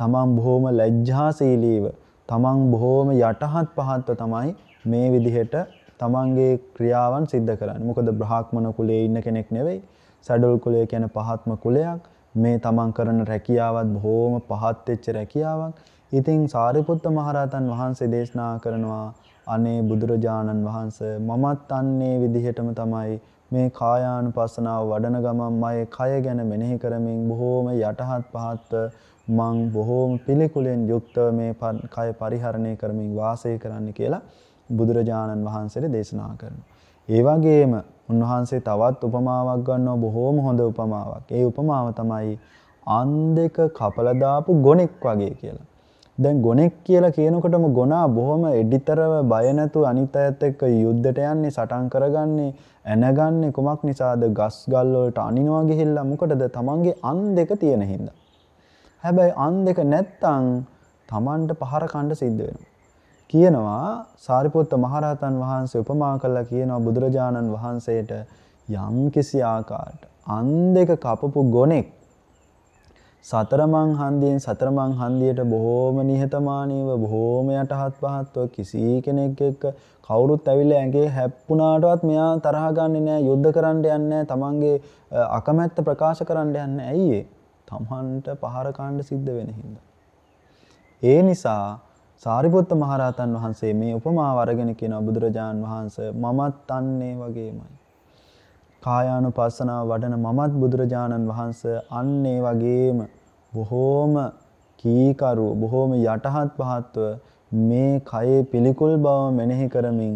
තමන් බොහොම ලැජ්ජාශීලීව තමන් බොහොම යටහත් පහත්ව තමයි මේ විදිහට තමන්ගේ ක්‍රියාවන් සිද්ධ කරන්න මොකද බ්‍රහක්්මණ කුලේ ඉන්න කෙනෙක් නෙවෙයි සැඩුල් කුලේ කියන පහත්ම කුලයක් මේ තමන් කරන රැකියාවත් බොහෝම පහත්වෙච්ච රැකියාවක් ඉතිං සාරිපුත්ත මහරහතන් වහන්සේ දේශනා කරනවා අනේ බුදුරජාණන් වහන්ස මමත් අන්නේ විදිහටම තමයි මේ කායානු පස්සනාව වඩන ගමම් අය කය ගැන මෙනෙහි කරමින් බොහෝම යටහත් පහත්ව මං බොහෝම පිළිකුලෙන් යුක්තව මේ කය පරිහරණය කරමින් වාසය කරන්න කියලා බුදුරජාණන් වහන්සේට දේශනා කරනවා. ඒ වගේම උන්වහන්සේ තවත් උපමාවක් ගන්නවා බොහෝම හොඳ උපමාවක්. ඒ උපමාව තමයි අන් දෙක කපලා දාපු ගොනෙක් වගේ කියලා. දැන් ගොනෙක් කියලා කියනකොටම ගොනා බොහොම එඩිතරව බය නැතු අනිත් අයත් එක්ක යුද්ධට යන්නේ සටන් කරගන්නේ ඇනගන්නේ කුමක් නිසාද ගස් ගල් වලට අනිනවා ගිහිල්ලා මොකටද තමන්ගේ අන් දෙක තියෙන හින්දා. හැබැයි අන් දෙක නැත්තම් තමන්ට පහර කණ්ඩ සිද්ධ වෙනවා. කියනවා සාරිපුත්ත මහරහතන් වහන්සේ උපමා කළා කියනවා බුදුරජාණන් වහන්සේට යම් කිසි ආකාරයකට අන් දෙක කපපු ගොනෙක් සතරමං හන්දියෙන් සතරමං හන්දියට බොහෝම නිහතමානීව බොහෝම යටහත් පහත්ව කිසි කෙනෙක් එක්ක කවුරුත් ඇවිල්ලා ඇඟේ හැප්පුණාටවත් මෙයා තරහ ගන්නෙ නෑ යුද්ධ කරන්න යන්නේ නෑ තමන්ගේ අකමැත්ත ප්‍රකාශ කරන්න යන්නේ ඇයි ඒ තමන්ට පහර කාණ්ඩ සිද්ධ වෙන හින්දා ඒ නිසා සාරිපුත්ත මහරහතන් වහන්සේ මේ උපමාව අරගෙන කියනවා බුදුරජාන් වහන්සේ මමත් අන්නේ වගේමයි. කායානුපස්සනාව වඩන මමත් බුදුරජාණන් වහන්සේ අන්නේ වගේම බොහෝම කීකරු බොහෝම යටහත් පහත්ව මේ කයේ පිළිකුල් බව මෙනෙහි කරමින්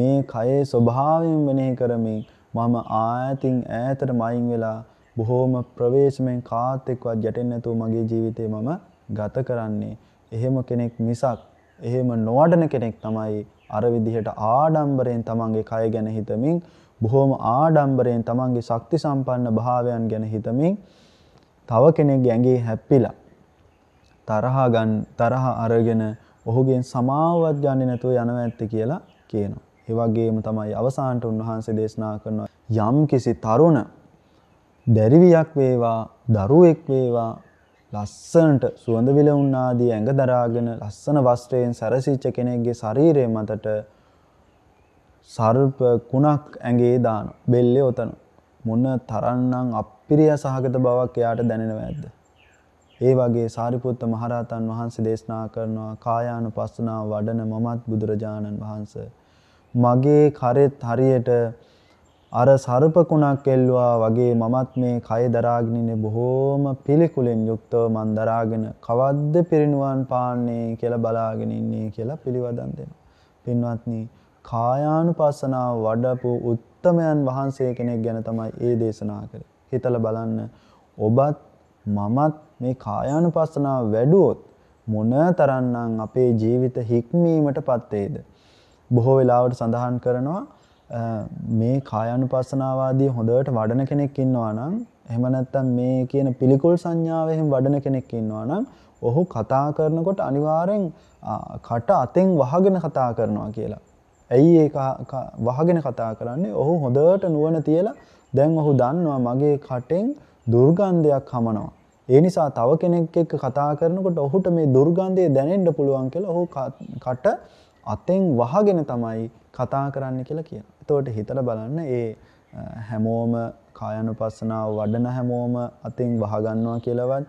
මේ කයේ ස්වභාවයෙන් මෙනෙහි කරමින් මම ආයතින් ඈතට මයින් වෙලා බොහෝම ප්‍රවේශමෙන් කාත් එක්වත් යටෙන්නේ නැතුව මගේ ජීවිතේ මම ගත කරන්නේ එහෙම කෙනෙක් මිසක් එහෙම නොවඩන කෙනෙක් තමයි අර විදිහට ආඩම්බරයෙන් තමන්ගේ කය ගැන හිතමින් බොහොම ආඩම්බරයෙන් තමන්ගේ ශක්ති සම්පන්න භාවයන් ගැන හිතමින් තව කෙනෙක්ගේ ඇඟේ හැප්පිලා තරහා ගන්න තරහ අරගෙන ඔහුගෙන් සමාවවත් ගන්නේ නැතුව යනවා ඇත්තේ කියලා කියනවා. ඒ වගේම තමයි අවසානට උන්වහන්සේ දේශනා කරනවා යම් කිසි තරුණ දැරිවියක් වේවා දරුවෙක් වේවා ලස්සනට සුවඳ විලවුන්නාදී ඇඟ දරාගෙන ලස්සන වස්ත්‍රයෙන් සැරසිච්ච කෙනෙක්ගේ ශරීරය මතට සර්ප කුණක් ඇඟේ දාන බෙල්ලේ ඔතන මොන තරන්නම් අපිරිය සහගත බවක් එයාට දැනෙනව ඇද්ද ඒ වගේ සාරිපුත්ත මහරහතන් වහන්සේ දේශනා කරනවා කායානුපස්සනාව වඩන මමත් බුදුරජාණන් වහන්සේ මගේ කරෙත් හරියට අර සර්පකුණක් එල්ලුවා වගේ මමත් මේ කය දරාගෙනනේ බොහෝම පිළිකුලෙන් යුක්තව මන් දරාගෙන කවද්ද පිරිනුවන් පාන්නේ කියලා බලාගෙන ඉන්නේ කියලා පිළිවදන් දෙනවා. පින්වත්නි කායානුපස්සනාව වඩපු උත්තමයන් වහන්සේ කෙනෙක් ගැන තමයි ඒ දේශනා කරේ. හිතලා බලන්න ඔබත් මමත් මේ කායානුපස්සනාව වැඩුවොත් මොන තරම්නම් අපේ ජීවිත හික්මීමටපත් වේද? බොහෝ වෙලාවට සඳහන් කරනවා මේ කායानुපස්සනාවාදී හොඳට වඩන කෙනෙක් ඉන්නවා නම් එහෙම නැත්නම් මේ කියන පිළිකුල් සංඥාව එහෙම වඩන කෙනෙක් ඉන්නවා නම් ඔහු කතා කරනකොට අනිවාර්යෙන් කට අතෙන් වහගෙන කතා කරනවා කියලා. ඇයි ඒ වහගෙන කතා කරන්නේ? ඔහු හොඳට නුවණ තියලා දැන් ඔහු දන්නවා මගේ කටෙන් දුර්ගන්ධයක් හමනවා. ඒ නිසා තව කෙනෙක් එක්ක කතා කරනකොට ඔහුට මේ දුර්ගන්ධය දැනෙන්න පුළුවන් කියලා ඔහු කට අතෙන් වහගෙන තමයි කතා කරන්න කියලා කියනවා. තෝට හිතල බලන්න ඒ හැමෝම කායනු පස්සනාව වඩන හැමෝම අතින් වහගන්නවා කියලවත්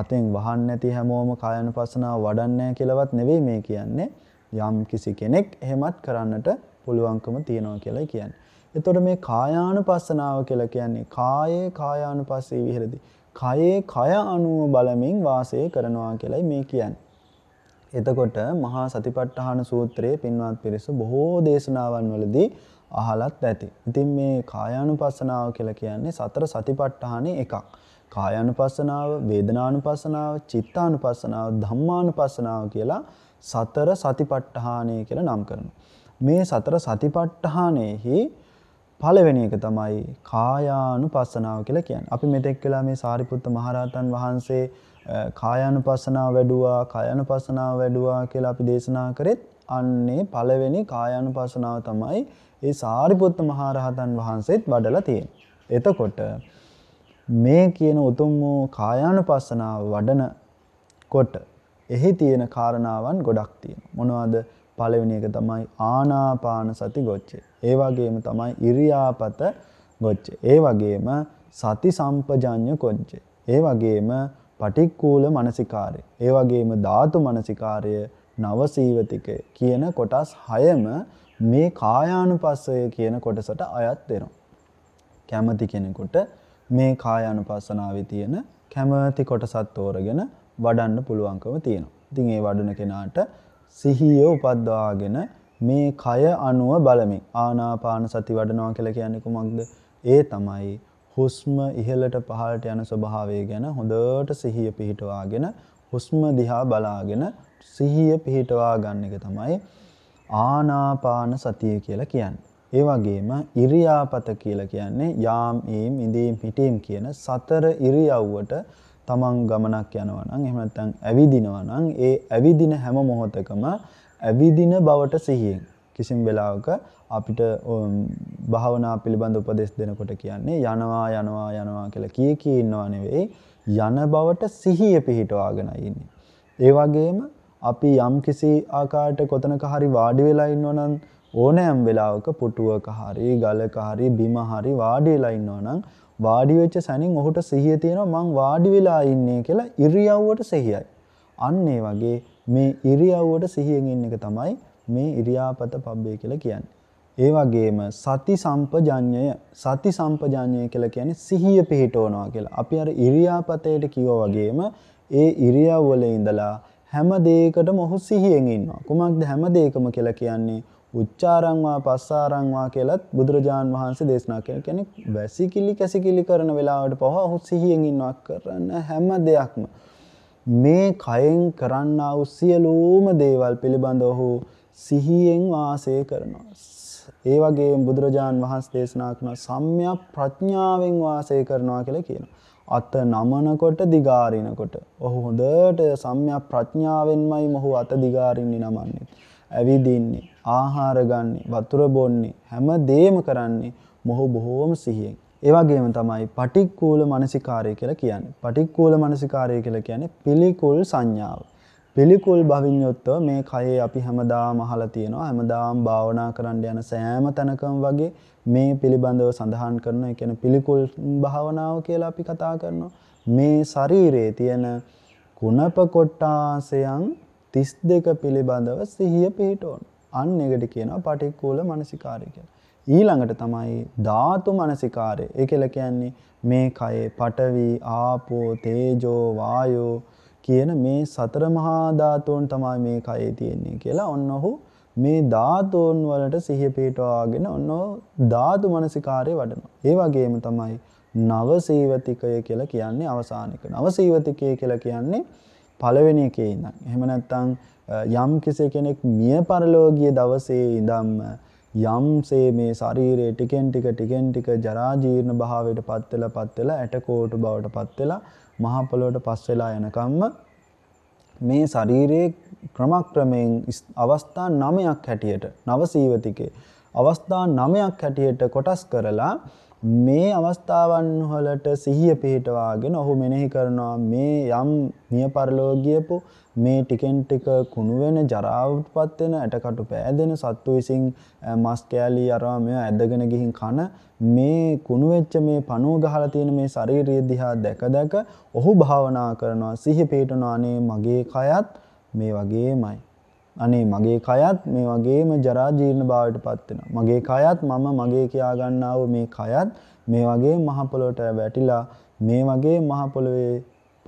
අතින් වහන් නැති හැමෝම කායනු පස්සනාව වඩන්නේ කියලවත් නෙවේ මේ කියන්නේ යම් කිසි කෙනෙක් එහෙමත් කරන්නට පුළුවන්කම තියෙනවා කියලා කියන්න. එතොට මේ කායානු පස්සනාව කියලා කියන්නේ කායේ කායානු පස්සේ විහිරදි. කයේ කය අනුව බලමින් වාසය කරනවා කියලයි මේ කියන්න. එතකොට මහා සතිපට්ඨාන සූත්‍රයේ පින්වත් පිරිස බොහෝ දේශනාවන් වලදී අහලත් ඇති. ඉතින් මේ කායානුපස්සනාව කියලා කියන්නේ සතර සතිපට්ඨානේ එකක්. කායානුපස්සනාව, වේදනානුපස්සනාව, චිත්තානුපස්සනාව, ධම්මානුපස්සනාව කියලා සතර සතිපට්ඨානේ කියලා නම් කරනවා. මේ සතර සතිපට්ඨානෙහි පළවෙනි එක තමයි කායානුපස්සනාව කියලා කියන්නේ. අපි මෙතෙක් වෙලා මේ සාරිපුත්ත මහරහතන් වහන්සේ කායानुපස්සනාව වැඩුවා කායानुපස්සනාව වැඩුවා කියලා අපි දේශනා කරෙත් අන්නේ පළවෙනි කායानुපස්සනාව තමයි ඒ සාරිපුත්ත මහරහතන් වහන්සේත් වඩලා තියෙන්නේ. එතකොට මේ කියන උතුම් වූ කායानुපස්සනාව වඩන කොට එහි තියෙන කාරණාවන් ගොඩක් තියෙනවා. මොනවද? පළවෙනි එක තමයි ආනාපාන සති ගොච්චේ. ඒ වගේම තමයි ඉරියාපත ගොච්චේ. ඒ වගේම සති සම්පජඤ්ඤ කොච්චේ. ඒ වගේම පටික්කූල මනසිකාරය. ඒ වගේම ධාතු මනසිකාරය නවසීවතික කියන කොටස් හයම මේ කායානුපස්සය කියන කොටසට අයත් වෙනවා. කැමති කෙනෙකුට මේ කායානුපස්සනාවේ තියෙන කැමති කොටසත් තෝරගෙන වඩන්න පුළුවන්කම තියෙනවා. ඉතින් ඒ වඩන කෙනාට සිහිය උපද්වාගෙන මේ කය අනුව බලමින් ආනාපාන සති වඩනවා කියලා කියන්නේ කුමක්ද? ඒ තමයි හුස්ම ඉහළට පහළට යන ස්වභාවය ගැන හොඳට සිහිය පිහිටවාගෙන හුස්ම දිහා බලාගෙන සිහිය පිහිටවා ගන්න එක තමයි ආනාපාන සතිය කියලා කියන්නේ. ඒ වගේම ඉරියාපත කියලා කියන්නේ යාම් ඊම් ඉඳීම් හිටීම් කියන සතර ඉරියව්වට තමන් ගමනක් යනවා නම් එහෙම නැත්නම් ඇවිදිනවා නම් ඒ ඇවිදින හැම මොහොතකම ඇවිදින බවට සිහියෙන් කිසිම වෙලාවක අපිට භාවනා පිළිබඳ උපදෙස් දෙනකොට කියන්නේ යනවා යනවා යනවා කියලා කී කී ඉන්නවා නෙවෙයි යන බවට සිහිය පිහිටවාගෙන ඉන්නේ. ඒ වගේම අපි යම් කිසි ආකාරයකට කොතනක හරි වාඩි වෙලා ඉන්නවා නම් ඕනෑම වෙලාවක පුටුවක හරි ගලක හරි බිම හරි වාඩි වෙලා ඉන්නවා නම් වාඩි වෙච්ච සැනින් ඔහුට සිහිය තියෙනවා මං වාඩි වෙලා ඉන්නේ කියලා ඉරියව්වට සිහියයි. අන්න ඒ වගේ මේ ඉරියව්වට සිහියෙන් ඉන්න එක තමයි මේ ඉරියාපත පබ්බේ කියලා කියන්නේ. ඒ වගේම සති සම්පජඤ්ඤය සති සම්පජඤ්ඤය කියලා කියන්නේ සිහිය පිහිටවනවා කියලා. අපි අර ඉරියාපතේට කිව්වා වගේම ඒ ඉරියව් වල ඉඳලා හැම දෙයකටම ඔහු සිහියෙන් ඉන්නවා. කුමක්ද හැම දෙයකම කියලා කියන්නේ උච්චාරං වා පස්සාරං වා කියලත් බුදුරජාන් වහන්සේ දේශනා කරන කියන්නේ වැසිකිලි කැසිකිලි කරන වෙලාවට පවා ඔහු සිහියෙන් ඉන්නවා කරන හැම දෙයක්ම. මේ කයෙන් කරන්නා වූ සියලුම දේවල් පිළිබඳව ඔහු සිහියෙන් වාසය කරනවා. ඒ වගේ බුදුරජාන් වහන්සේ දේශනා කරන සම්‍යක් ප්‍රඥාවෙන් වාසය කරනවා කියලා කියනවා. අත නමනකොට දිගාරිනකොට ඔහු හොඳට සම්‍යක් ප්‍රඥාවෙන්මයි මොහු අත දිගාරින්නේ නමන්නේ. ඇවිදින්නේ, ආහාර ගන්නෙ, වතුර බොන්නේ, හැම දෙයක්ම කරන්නේ මොහු බොහෝම සිහියෙන්. ඒ වගේම තමයි පටික්කුල මනසිකාරය කියලා කියන්නේ. පටික්කුල මනසිකාරය කියලා කියන්නේ පිළිකුල් සංඥාව. පිළිකුල් භවින් යුත්ව මේ කයේ අපි හැමදාම අහලා තියෙනවා හැමදාම භාවනා කරන්න යන සෑම තැනකම වගේ මේ පිළිබඳව සඳහන් කරන ඒ කියන්නේ පිළිකුල් භාවනාව කියලා අපි කතා කරනවා මේ ශරීරයේ තියෙන කුණප කොටාසයන් 32 පිළිබඳව සිහිය පිහිටවන අන්න එකට කියනවා පටික්කුල මනසිකාරය කියලා. ඊළඟට තමයි ධාතු මනසිකාරය. ඒ කියලා කියන්නේ මේ කයේ පඨවි, ආපෝ, තේජෝ, වායෝ කියන මේ සතර මහා ධාතුන් තමයි මේ කයේ තියෙන්නේ කියලා ඔන්න ඔහු මේ ධාතුන් වලට සිහිය පිටවාගෙන ඔන්න ධාතු මනසිකාරය වඩනවා. ඒ වගේම තමයි නවසීවතිකය කියලා කියන්නේ අවසානික. නවසීවතිකය කියලා කියන්නේ පළවෙනි එකේ ඉඳන්. එහෙම නැත්නම් යම් කෙනෙක් මිය පරලෝකීය දවසේ ඉඳන්ම යම්සේ මේ ශරීරයේ ටිකෙන් ටික ටිකෙන් ටික ජරා ජීර්ණ භාවයට පත් වෙලා පත් වෙලා ඇටකෝටු බවට පත් වෙලා මහ පොළොවට පස් වෙලා යනකම්ම මේ ශරීරයේ ක්‍රමක්‍රමයෙන් අවස්ථා 9ක් හැටියට නවසීවතිකේ අවස්ථා 9ක් හැටියට කොටස් කරලා මේ අවස්ථාවන් වලට සිහිය පිහිටවාගෙන ඔහු මෙනෙහි කරනවා මේ යම් මිය පරලෝ ගියපු මේ ටිකෙන් ටික කුණු වෙන ජරාවටපත් වෙන ඇටකටු පෑදෙන සත්තු විසින් මස් කෑලි අරවා මෙය ඇදගෙන ගිහින් කන මේ කුණු වෙච්ච මේ පණුව ගහලා තියෙන මේ ශාරීරිය දිහා දැක දැක ඔහු භාවනා කරනවා සිහි පිහිටනවා අනේ මගේ කයත් මේ වගේමයි අනේ මගේ කයත් මේ වගේම ජරා ජීර්ණ භාවයට පත් වෙනවා. මගේ කයත් මම මගේ කියා ගන්නව මේ කයත් මේ වගේ මහ පොළොවට වැටිලා මේ වගේ මහ පොළොවේ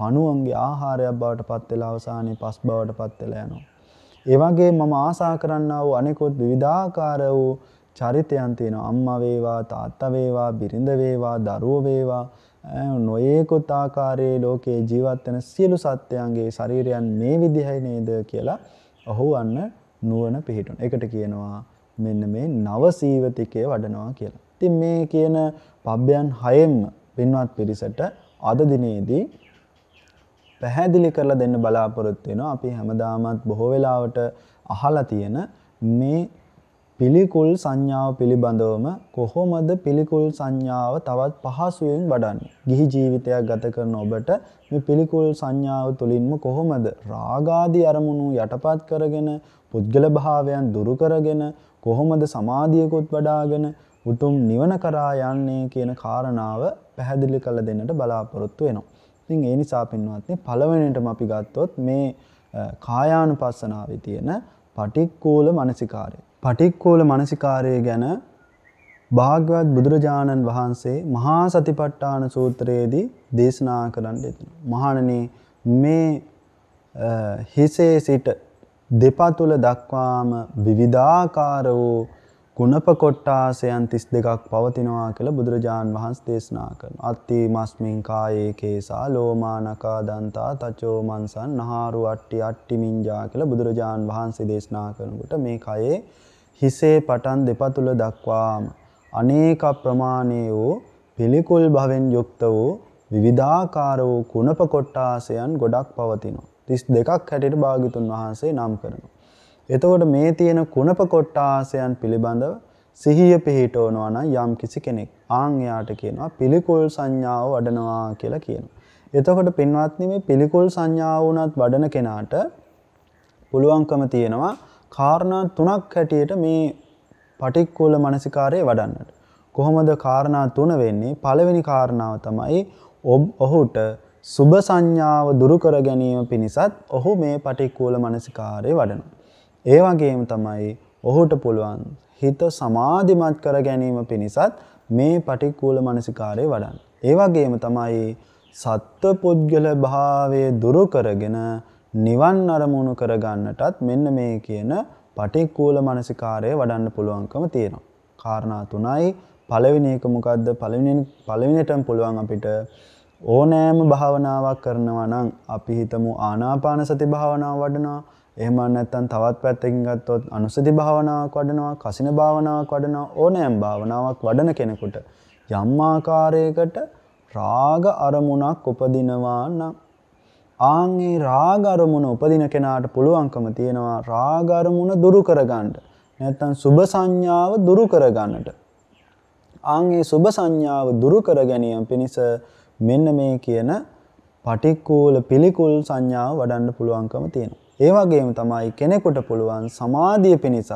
පණුවන්ගේ ආහාරයක් බවට පත් වෙලා අවසානයේ පස් බවට පත් වෙලා යනවා. ඒ වගේ මම ආසා කරන්නා වූ අනෙකුත් විවිධාකාර වූ චරිතයන් තියෙනවා. අම්මා වේවා, තාත්තා වේවා, බිරිඳ වේවා, දරුවෝ වේවා නොයේකුත් ආකාරයේ ලෝකේ ජීවත් වෙන සියලු සත්ත්වයන්ගේ ශරීරයන් මේ විදිහයි නේද කියලා ඔහු අන්න නුවණ පිහිටුන. ඒකට කියනවා මෙන්න මේ නවසීවතිකය වඩනවා කියලා. ඉතින් මේ කියන පබ්බයන් හයෙන්ම පින්වත් පිරිසට අද දිනේදී පැහැදිලි කරලා දෙන්න බලාපොරොත්තු වෙනවා. අපි හැමදාමත් බොහෝ වෙලාවට අහලා තියෙන මේ පිළිකුල් සංඥාව පිළිබඳවම කොහොමද පිළිකුල් සංඥාව තවත් පහසුවෙන් වඩන්නේ? ගිහි ජීවිතයක් ගත කරන ඔබට මේ පිළිකුල් සංඥාව තුළින්ම කොහොමද රාගාදී අරමුණු යටපත් කරගෙන, පුද්ගල භාවයන් දුරු කරගෙන, කොහොමද සමාධියකුත් වඩාගෙන උතුම් නිවන කරා යන්නේ කියන කාරණාව පැහැදිලි කළ දෙන්නට බලාපොරොත්තු වෙනවා. ඉතින් ඒ නිසා පින්වත්නි පළවෙනියටම අපි ගත්තොත් මේ කායානුපස්සනාවේ තියෙන පටික්කුල මනසිකාරය පටික්කෝල මනසිකාරය ගැන භාග්‍යවත් බුදුරජාණන් වහන්සේ මහා සතිපට්ඨාන සූත්‍රයේදී දේශනා කරන්න දෙතුන. මහණනි මේ හිසේ සිට දෙපතුල දක්වාම විවිධාකාර වූ ගුණප කොට්ටාසයන් 32ක් පවතිනවා කියලා බුදුරජාන් වහන්සේ දේශනා කරනවා. අත්ති මස්මින් කායේ කේසා ලෝමානකා දන්තා තචෝ මන්සන් නහාරු අට්ටි අට්ටි මින්ජා කියලා බුදුරජාන් වහන්සේ දේශනා කරනකොට මේ කයේ හිසේ පටන් දෙපතුල දක්වාම අනේක ප්‍රමාණයේ වූ පිළිකුල් භවෙන් යුක්ත වූ විවිධාකාර වූ කුණප කොට්ටාසයන් ගොඩක් පවතිනවා. 32ක් හැටියට භාග්‍යතුන් වහන්සේ නම් කරනවා. එතකොට මේ තියෙන කුණප කොට්ටාසයන් පිළිබඳව සිහිය පිහිටවනවා නම් යම් කිසි කෙනෙක් ආන් එයාට කියනවා පිළිකුල් සංඥාව වඩනවා කියලා කියනවා. එතකොට පින්වත්නි මේ පිළිකුල් සංඥාව වුණත් වඩන කෙනාට පුළුවන්කම තියෙනවා කාරණා තුනක් හැටියට මේ පටික්කුල මනසිකාරය වඩන්නට. කොහොමද කාරණා තුන වෙන්නේ? පළවෙනි කාරණාව තමයි ඔහුට සුබ සංඥාව දුරු කර ගැනීම පිණිසත් ඔහු මේ පටික්කුල මනසිකාරය වඩනවා. ඒ වගේම තමයි ඔහුට පුළුවන් හිත සමාධිමත් කර ගැනීම පිණිසත් මේ පටික්කුල මනසිකාරය වඩන්න. ඒ වගේම තමයි සත්ව පුද්ගල භාවය දුරු කරගෙන නිවන් අරමුණු කරගන්නටත් මෙන්න මේ කියන පටික්කූල මනසිකාරය වඩන්න පුළුවන්කම තියෙනවා. කාරණා තුනයි පළවෙනි එක මොකද්ද? පළවෙනි පළවෙනිටම පුළුවන් අපිට ඕනෑම භාවනාවක් කරනවා නම් අපි හිතමු ආනාපාන සති භාවනාව වඩනවා. එහෙම නැත්නම් තවත් පැත්තකින් ගත්තොත් අනුසති භාවනාවක් වඩනවා, කසින භාවනාවක් වඩනවා, ඕනෑම භාවනාවක් වඩන කෙනෙකුට යම් ආකාරයකට රාග අරමුණක් උපදිනවා නම් ආංගේ රාගරමුණ උපදින කෙනාට පුළුවන්කම තියෙනවා රාගරමුණ දුරු කරගන්නට. නැත්තම් සුභ සංඥාව දුරු කරගන්නට. ආංගේ සුභ සංඥාව දුරු කර ගැනීම පිණිස මෙන්න මේ කියන පටික්කූල පිළිකුල් සංඥාව වඩන්න පුළුවන්කම තියෙනවා. ඒ වගේම තමයි කෙනෙකුට පුළුවන් සමාධිය පිණිසත්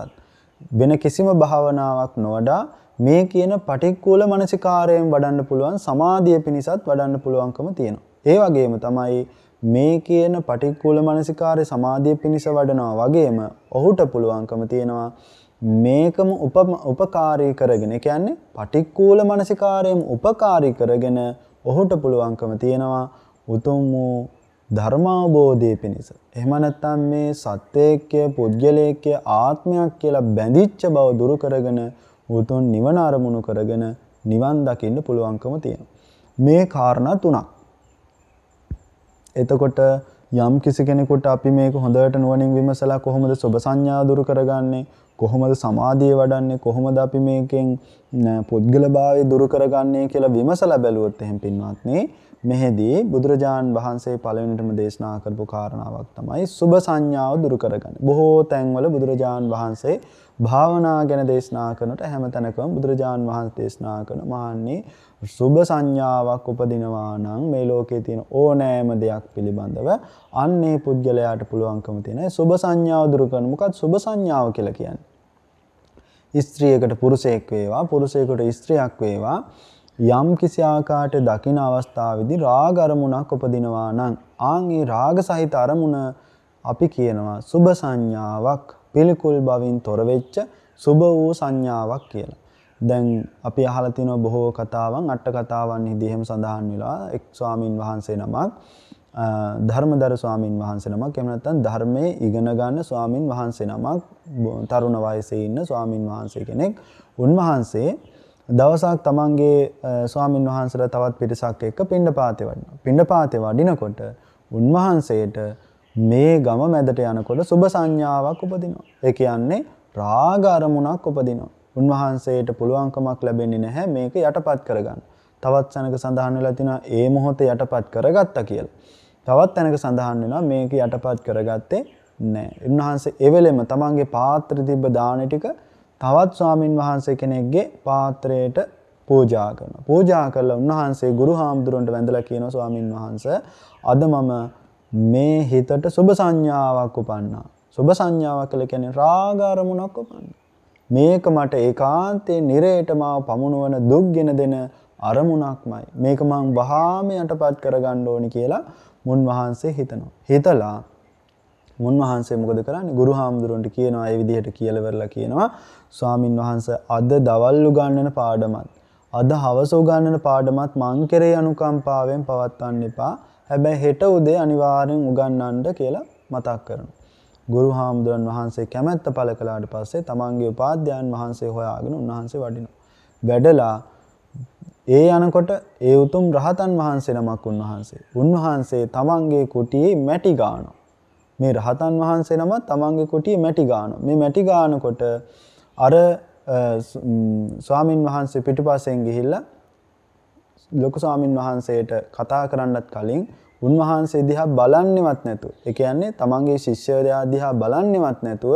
වෙන කිසිම භාවනාවක් නොවඩා මේ කියන පටික්කූල මනසිකාරයෙන් වඩන්න පුළුවන් සමාධිය පිණිසත් වඩන්න පුළුවන්කම තියෙනවා. ඒ වගේම තමයි මේ කියන පටික්කුල මනසිකාරය සමාධිය පිණිස වඩනවා වගේම ඔහුට පුළුවන්කම තියෙනවා මේකම උපකාරී කරගෙන කියන්නේ පටික්කුල මනසිකාරයෙන් උපකාරී කරගෙන ඔහුට පුළුවන්කම තියෙනවා උතුම් වූ ධර්මාබෝධය පිණිස. එහෙම නැත්නම් මේ සත්‍යයේක්‍ය පුද්ගලයේක්‍ය ආත්මයක් කියලා බැඳිච්ච බව දුරු කරගෙන උතුම් නිවන අරමුණු කරගෙන නිවන් දකින්න පුළුවන්කම තියෙනවා. මේ කාරණා තුනක් එතකොට යම් කිසි කෙනෙකුට අපි මේක හොඳට නුවණින් විමසලා කොහොමද සුබ සංඥා දුරු කරගන්නේ කොහොමද සමාධිය වඩන්නේ කොහොමද අපි මේකෙන් පුද්ගලභාවය දුරු කරගන්නේ කියලා විමසලා බැලුවොත් එහෙන් පින්වත්නි මෙහිදී බුදුරජාන් වහන්සේ පළවෙනිටම දේශනා කරපු කාරණාවක් තමයි සුබ සංඥාව දුරු කරගන්න. බොහෝ තැන්වල බුදුරජාන් වහන්සේ භාවනා ගැන දේශනා කරනට හැම තැනකම බුදුරජාන් වහන්සේ දේශනා කරන මාන්නේ සුභ සංඥාවක් උපදිනවා නම් මේ ලෝකේ තියෙන ඕනෑම දෙයක් පිළිබඳව අන්නේ පුද්ගලයාට පුළුවන්කම තියෙන සුභ සංඥාව දුරු කරන මොකක්ද සුභ සංඥාව කියලා කියන්නේ? ස්ත්‍රියකට පුරුෂයෙක් වේවා පුරුෂයෙකුට ස්ත්‍රියක් වේවා යම් කිසි ආකාරයට දකින අවස්ථාවේදී රාග අරමුණක් උපදිනවා නම් ආන් ඒ රාග සහිත අරමුණ අපි කියනවා සුභ සංඥාවක් පිළිකුල් බවින් තොර වෙච්ච සුභ වූ සංඥාවක් කියලා. දැන් අපි අහලා තියෙනවා බොහෝ කතාවන් අට කතාවන් හිදීහෙම සඳහන් වෙලා එක් ස්වාමින් වහන්සේ නමක් ධර්මදර ස්වාමින් වහන්සේ නමක් එහෙම නැත්නම් ධර්මයේ ඉගෙන ගන්න ස්වාමින් වහන්සේ නමක් තරුණ වයසේ ඉන්න ස්වාමින් වහන්සේ කෙනෙක් උන්වහන්සේ දවසක් තමන්ගේ ස්වාමින් වහන්සේලා තවත් පිරිසක් එක්ක පිණ්ඩපාතේ වඩිනවා. පිණ්ඩපාතේ වඩිනකොට උන්වහන්සේට මේ ගම මැදට යනකොට සුබ සංඥාවක් උපදිනවා. ඒ කියන්නේ රාග අරමුණක් උපදිනවා. උන්වහන්සේට පුළුවන්කමක් ලැබෙන්නේ නැහැ මේක යටපත් කරගන්න. තවත් තැනක සඳහන් වෙලා තිනවා ඒ මොහොතේ යටපත් කරගත්තා කියලා. තවත් තැනක සඳහන් වෙනවා මේක යටපත් කරගත්තේ නැහැ. උන්වහන්සේ එවෙලෙම තමන්ගේ පාත්‍රෙ තිබ්බ දාන ටික තවත් ස්වාමින් වහන්සේ කෙනෙක්ගේ පාත්‍රයට පූජා කරනවා. පූජා කරලා උන්වහන්සේ ගුරු හාමුදුරන්ට වැඳලා කියනවා ස්වාමින් වහන්සේ අද මම මේ හිතට සුබ සංඥාවක් උපන්නා. සුබ සංඥාවක් කියලා කියන්නේ රාග අරමුණක් උපන්නා. මේක මට ඒකාන්තේ නිරේට මාව පමුණුවන දුක්ගෙන දෙන අරමුණක්මයි. මේක මං වහාම යටපත් කරගන්න ඕනි කියලා මුන්වහන්සේ හිතනවා. හිතලා මුන්වහන්සේ මොකද කරන්නේ ගුරු හාමුදුරන්ට කියනවා ඒ විදිහට කියලාවරලා කියනවා ස්වාමින් වහන්සේ අද දවල් උගන්වන පාඩමත් අද හවස උගන්වන පාඩමත් මං කෙරේ අනුකම්පාවෙන් පවත්වන්න එපා හැබැයි හෙට උදේ අනිවාර්යෙන් උගන්වන්න කියලා මතක් කරනවා ගුරු හාමුදුරන් වහන්සේ කැමැත්ත පළ කළාට පස්සේ තමන්ගේ උපාධ්‍යයන් වහන්සේ හොයාගෙන උන්වහන්සේ වඩිනවා. වැඩලා ඒ යනකොට ඒ උතුම් රහතන් වහන්සේ නමක් උන්වහන්සේ. උන්වහන්සේ තමන්ගේ කුටියේ මැටි ගානවා. මේ රහතන් වහන්සේ නම තමන්ගේ කුටියේ මැටි ගානවා. මේ මැටි ගානකොට අර ස්වාමින් වහන්සේ පිටිපස්සෙන් ගිහිල්ලා ලොකු ස්වාමින් වහන්සේට කතා කරන්නත් කලින් උන්වහන්සේ දිහා බලන්නෙවත් නැතුව. ඒ කියන්නේ තමන්ගේ ශිෂ්‍යවරයා දිහා බලන්නෙවත් නැතුව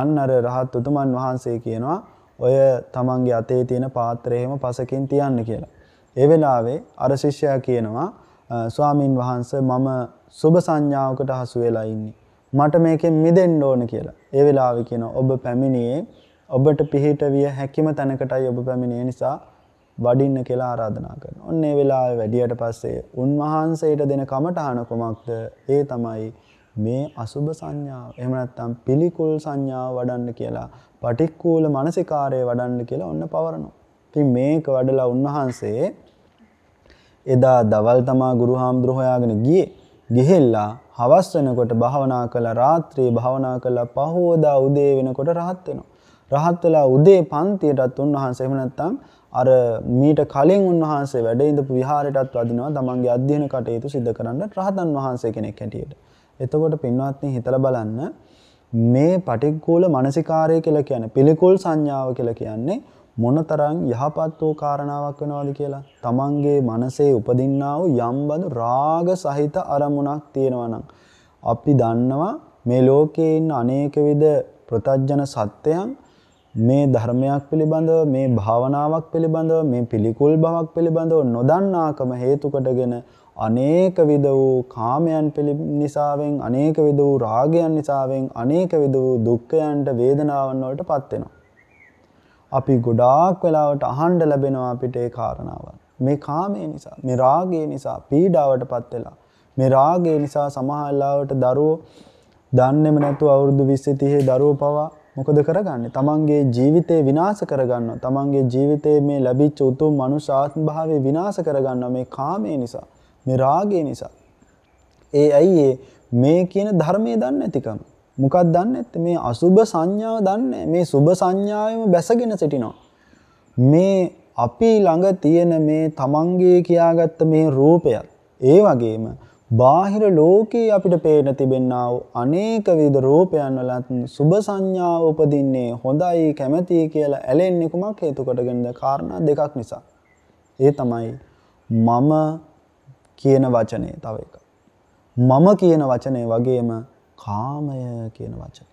අන්න අර රහත් උතුමන් වහන්සේ කියනවා ඔය තමන්ගේ අතේ තියෙන පාත්‍රයම පසකින් තියන්න කියලා. ඒ වෙලාවේ අර ශිෂ්‍යයා කියනවා ස්වාමින් වහන්සේ මම සුබ සංඥාවකට හසු වෙලා ඉන්නේ. මට මේකෙන් මිදෙන්න ඕන කියලා. ඒ වෙලාවේ කියනවා ඔබ පැමිණියේ ඔබට පිහිට විය හැකිම තැනකටයි ඔබ පැමිණියේ නිසා වඩින්න කියලා ආරාධනා කරන. ඔන්න ඒ වෙලාවේ වැඩියට පස්සේ උන්වහන්සේට දෙන කමඨහන කුමක්ද? ඒ තමයි මේ අසුබ සංඥාව. එහෙම නැත්නම් පිළිකුල් සංඥාව වඩන්න කියලා, පටික්කුල මානසිකාරය වඩන්න කියලා ඔන්න පවරනවා. ඉතින් මේක වඩලා උන්වහන්සේ එදා දවල් තමා ගුරු හාමුදුරු හොයාගෙන ගියේ. ගිහිල්ලා හවස් වෙනකොට භාවනා කළා, රාත්‍රියේ භාවනා කළා, පහෝදා උදේ වෙනකොට රහත් වෙනවා. රහත් වෙලා උදේ පන්තියටත් උන්වහන්සේ එහෙම නැත්නම් අර මීට කලින් උන්වහන්සේ වැඩඉඳපු විහාරයටත් වදිනවා තමන්ගේ අධ්‍යයන කටයුතු සිද්ධ කරන්න රහතන් වහන්සේ කෙනෙක් හැටියට. එතකොට පින්වත්නි හිතලා බලන්න මේ පටික්කුල මානසිකාරය කියලා කියන්නේ පිළිකුල් සංඥාව කියලා කියන්නේ මොනතරම් යහපත් වූ කාරණාවක් වෙනවද කියලා. තමන්ගේ මනසේ උපදින්නා වූ යම්බඳු රාග සහිත අරමුණක් තියෙනවා අපි දන්නවා මේ ලෝකයේ ඉන්න අනේක විද ප්‍රතජන සත්‍යයන් මේ ධර්මයක් පිළිබඳව මේ භාවනාවක් පිළිබඳව මේ පිළිකුල් බවක් පිළිබඳව නොදන්නාකම හේතු කොටගෙන අනේක විද වූ කාමයන් නිසාවෙන් අනේක විද වූ රාගයන් නිසාවෙන් අනේක විද වූ දුක්ඛයන්ට වේදනාවන් වලටපත් වෙනවා. අපි ගොඩාක් වෙලාවට අහන්න ලැබෙනවා අපිට ඒ කාරණාවන්. මේ කාමයේ නිසා, මේ රාගයේ නිසා පීඩාවටපත් වෙලා, මේ රාගයේ නිසා සමහර දරුවෝ දන්නේම නැතුව අවුරුදු 20 30 දරුවෝ පවා මොකද කරගන්නේ? තමන්ගේ ජීවිතේ විනාශ කරගන්නවා. තමන්ගේ ජීවිතේ මේ ලැබිච්ච උතුම් මනුෂ්‍යාත්ම භාවය විනාශ කරගන්නවා මේ කාමයේ නිසා, මේ රාගය නිසා. ඒ ඇයි මේ කියන ධර්මයේ දන්නේ නැතිකම. මොකක්ද දන්නේ නැත්තේ? මේ අසුබ සංඥාව දන්නේ මේ සුබ සංඥාවෙම බැසගෙන සිටිනවා. මේ අපි ළඟ තියෙන මේ තමන්ගේ කියාගත්ත මේ රූපයත් ඒ වගේම බාහිර ලෝකයේ අපිට පේන තිබෙනා වූ අනේක විද රූපයන් වලත් සුභ සංඥාව උපදින්නේ හොඳයි කැමැති කියලා ඇලෙන්නේ කුමක් හේතු කොටගෙනද? කාරණා දෙකක් නිසා. ඒ තමයි මම කියන වචනේ තව එක. මම කියන වචනේ වගේම කාමය කියන වචනේ.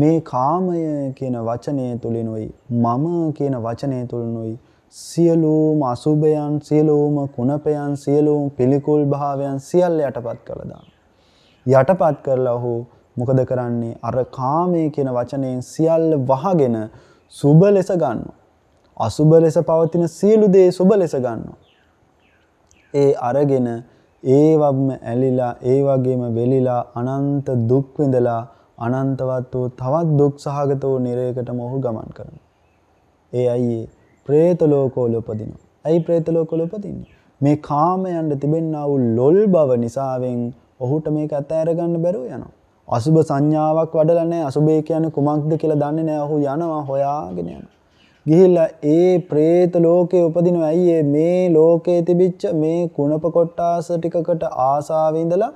මේ කාමය කියන වචනය තුලිනුයි මම කියන වචනය තුලිනුයි සියලූම අසුභයන් සියලූම කුණපයන් සියලූම් පිළිකුල් භාවයන් සියල්ල යටපත් කළදාන්න. යටපත් කරලා ඔහු මොකද කරන්නේ අර කාමය කියන වචනයෙන් සියල්ල වහගෙන සුබ ලෙස ගන්න. අසුබ ලෙස පවතින සියලු දේ සුබ ලෙස ගන්නවා. ඒ අරගෙන ඒවම ඇලිලා ඒ වගේම වෙලිලා අනන්ත දුක් විඳලා අනන්තවත් වූ තවත් දුක් සහගත වූ නිරයකට මොහු ගමන් කරනවා. ඒ අයියේ പ്രേත ලෝකවල උපදිනවා. ඇයි പ്രേත ලෝකවල උපදින්නේ? මේ කාමයන් තිබෙන්නා වූ ලොල් බව නිසාවෙන් ඔහුට මේක අතහැර ගන්න බැරුව යනවා. අසුබ සංඥාවක් වඩලා නැහැ. අසුබේ කියන්නේ කුමක්ද කියලා දන්නේ නැහැ. ඔහු යනවා හොයාගෙන යනවා. ගිහිල්ලා ඒ പ്രേත ලෝකේ උපදිනවා අයියේ මේ ලෝකේ තිබිච්ච මේ කුණප කොටාස ටිකකට ආසාවෙ ඉඳලා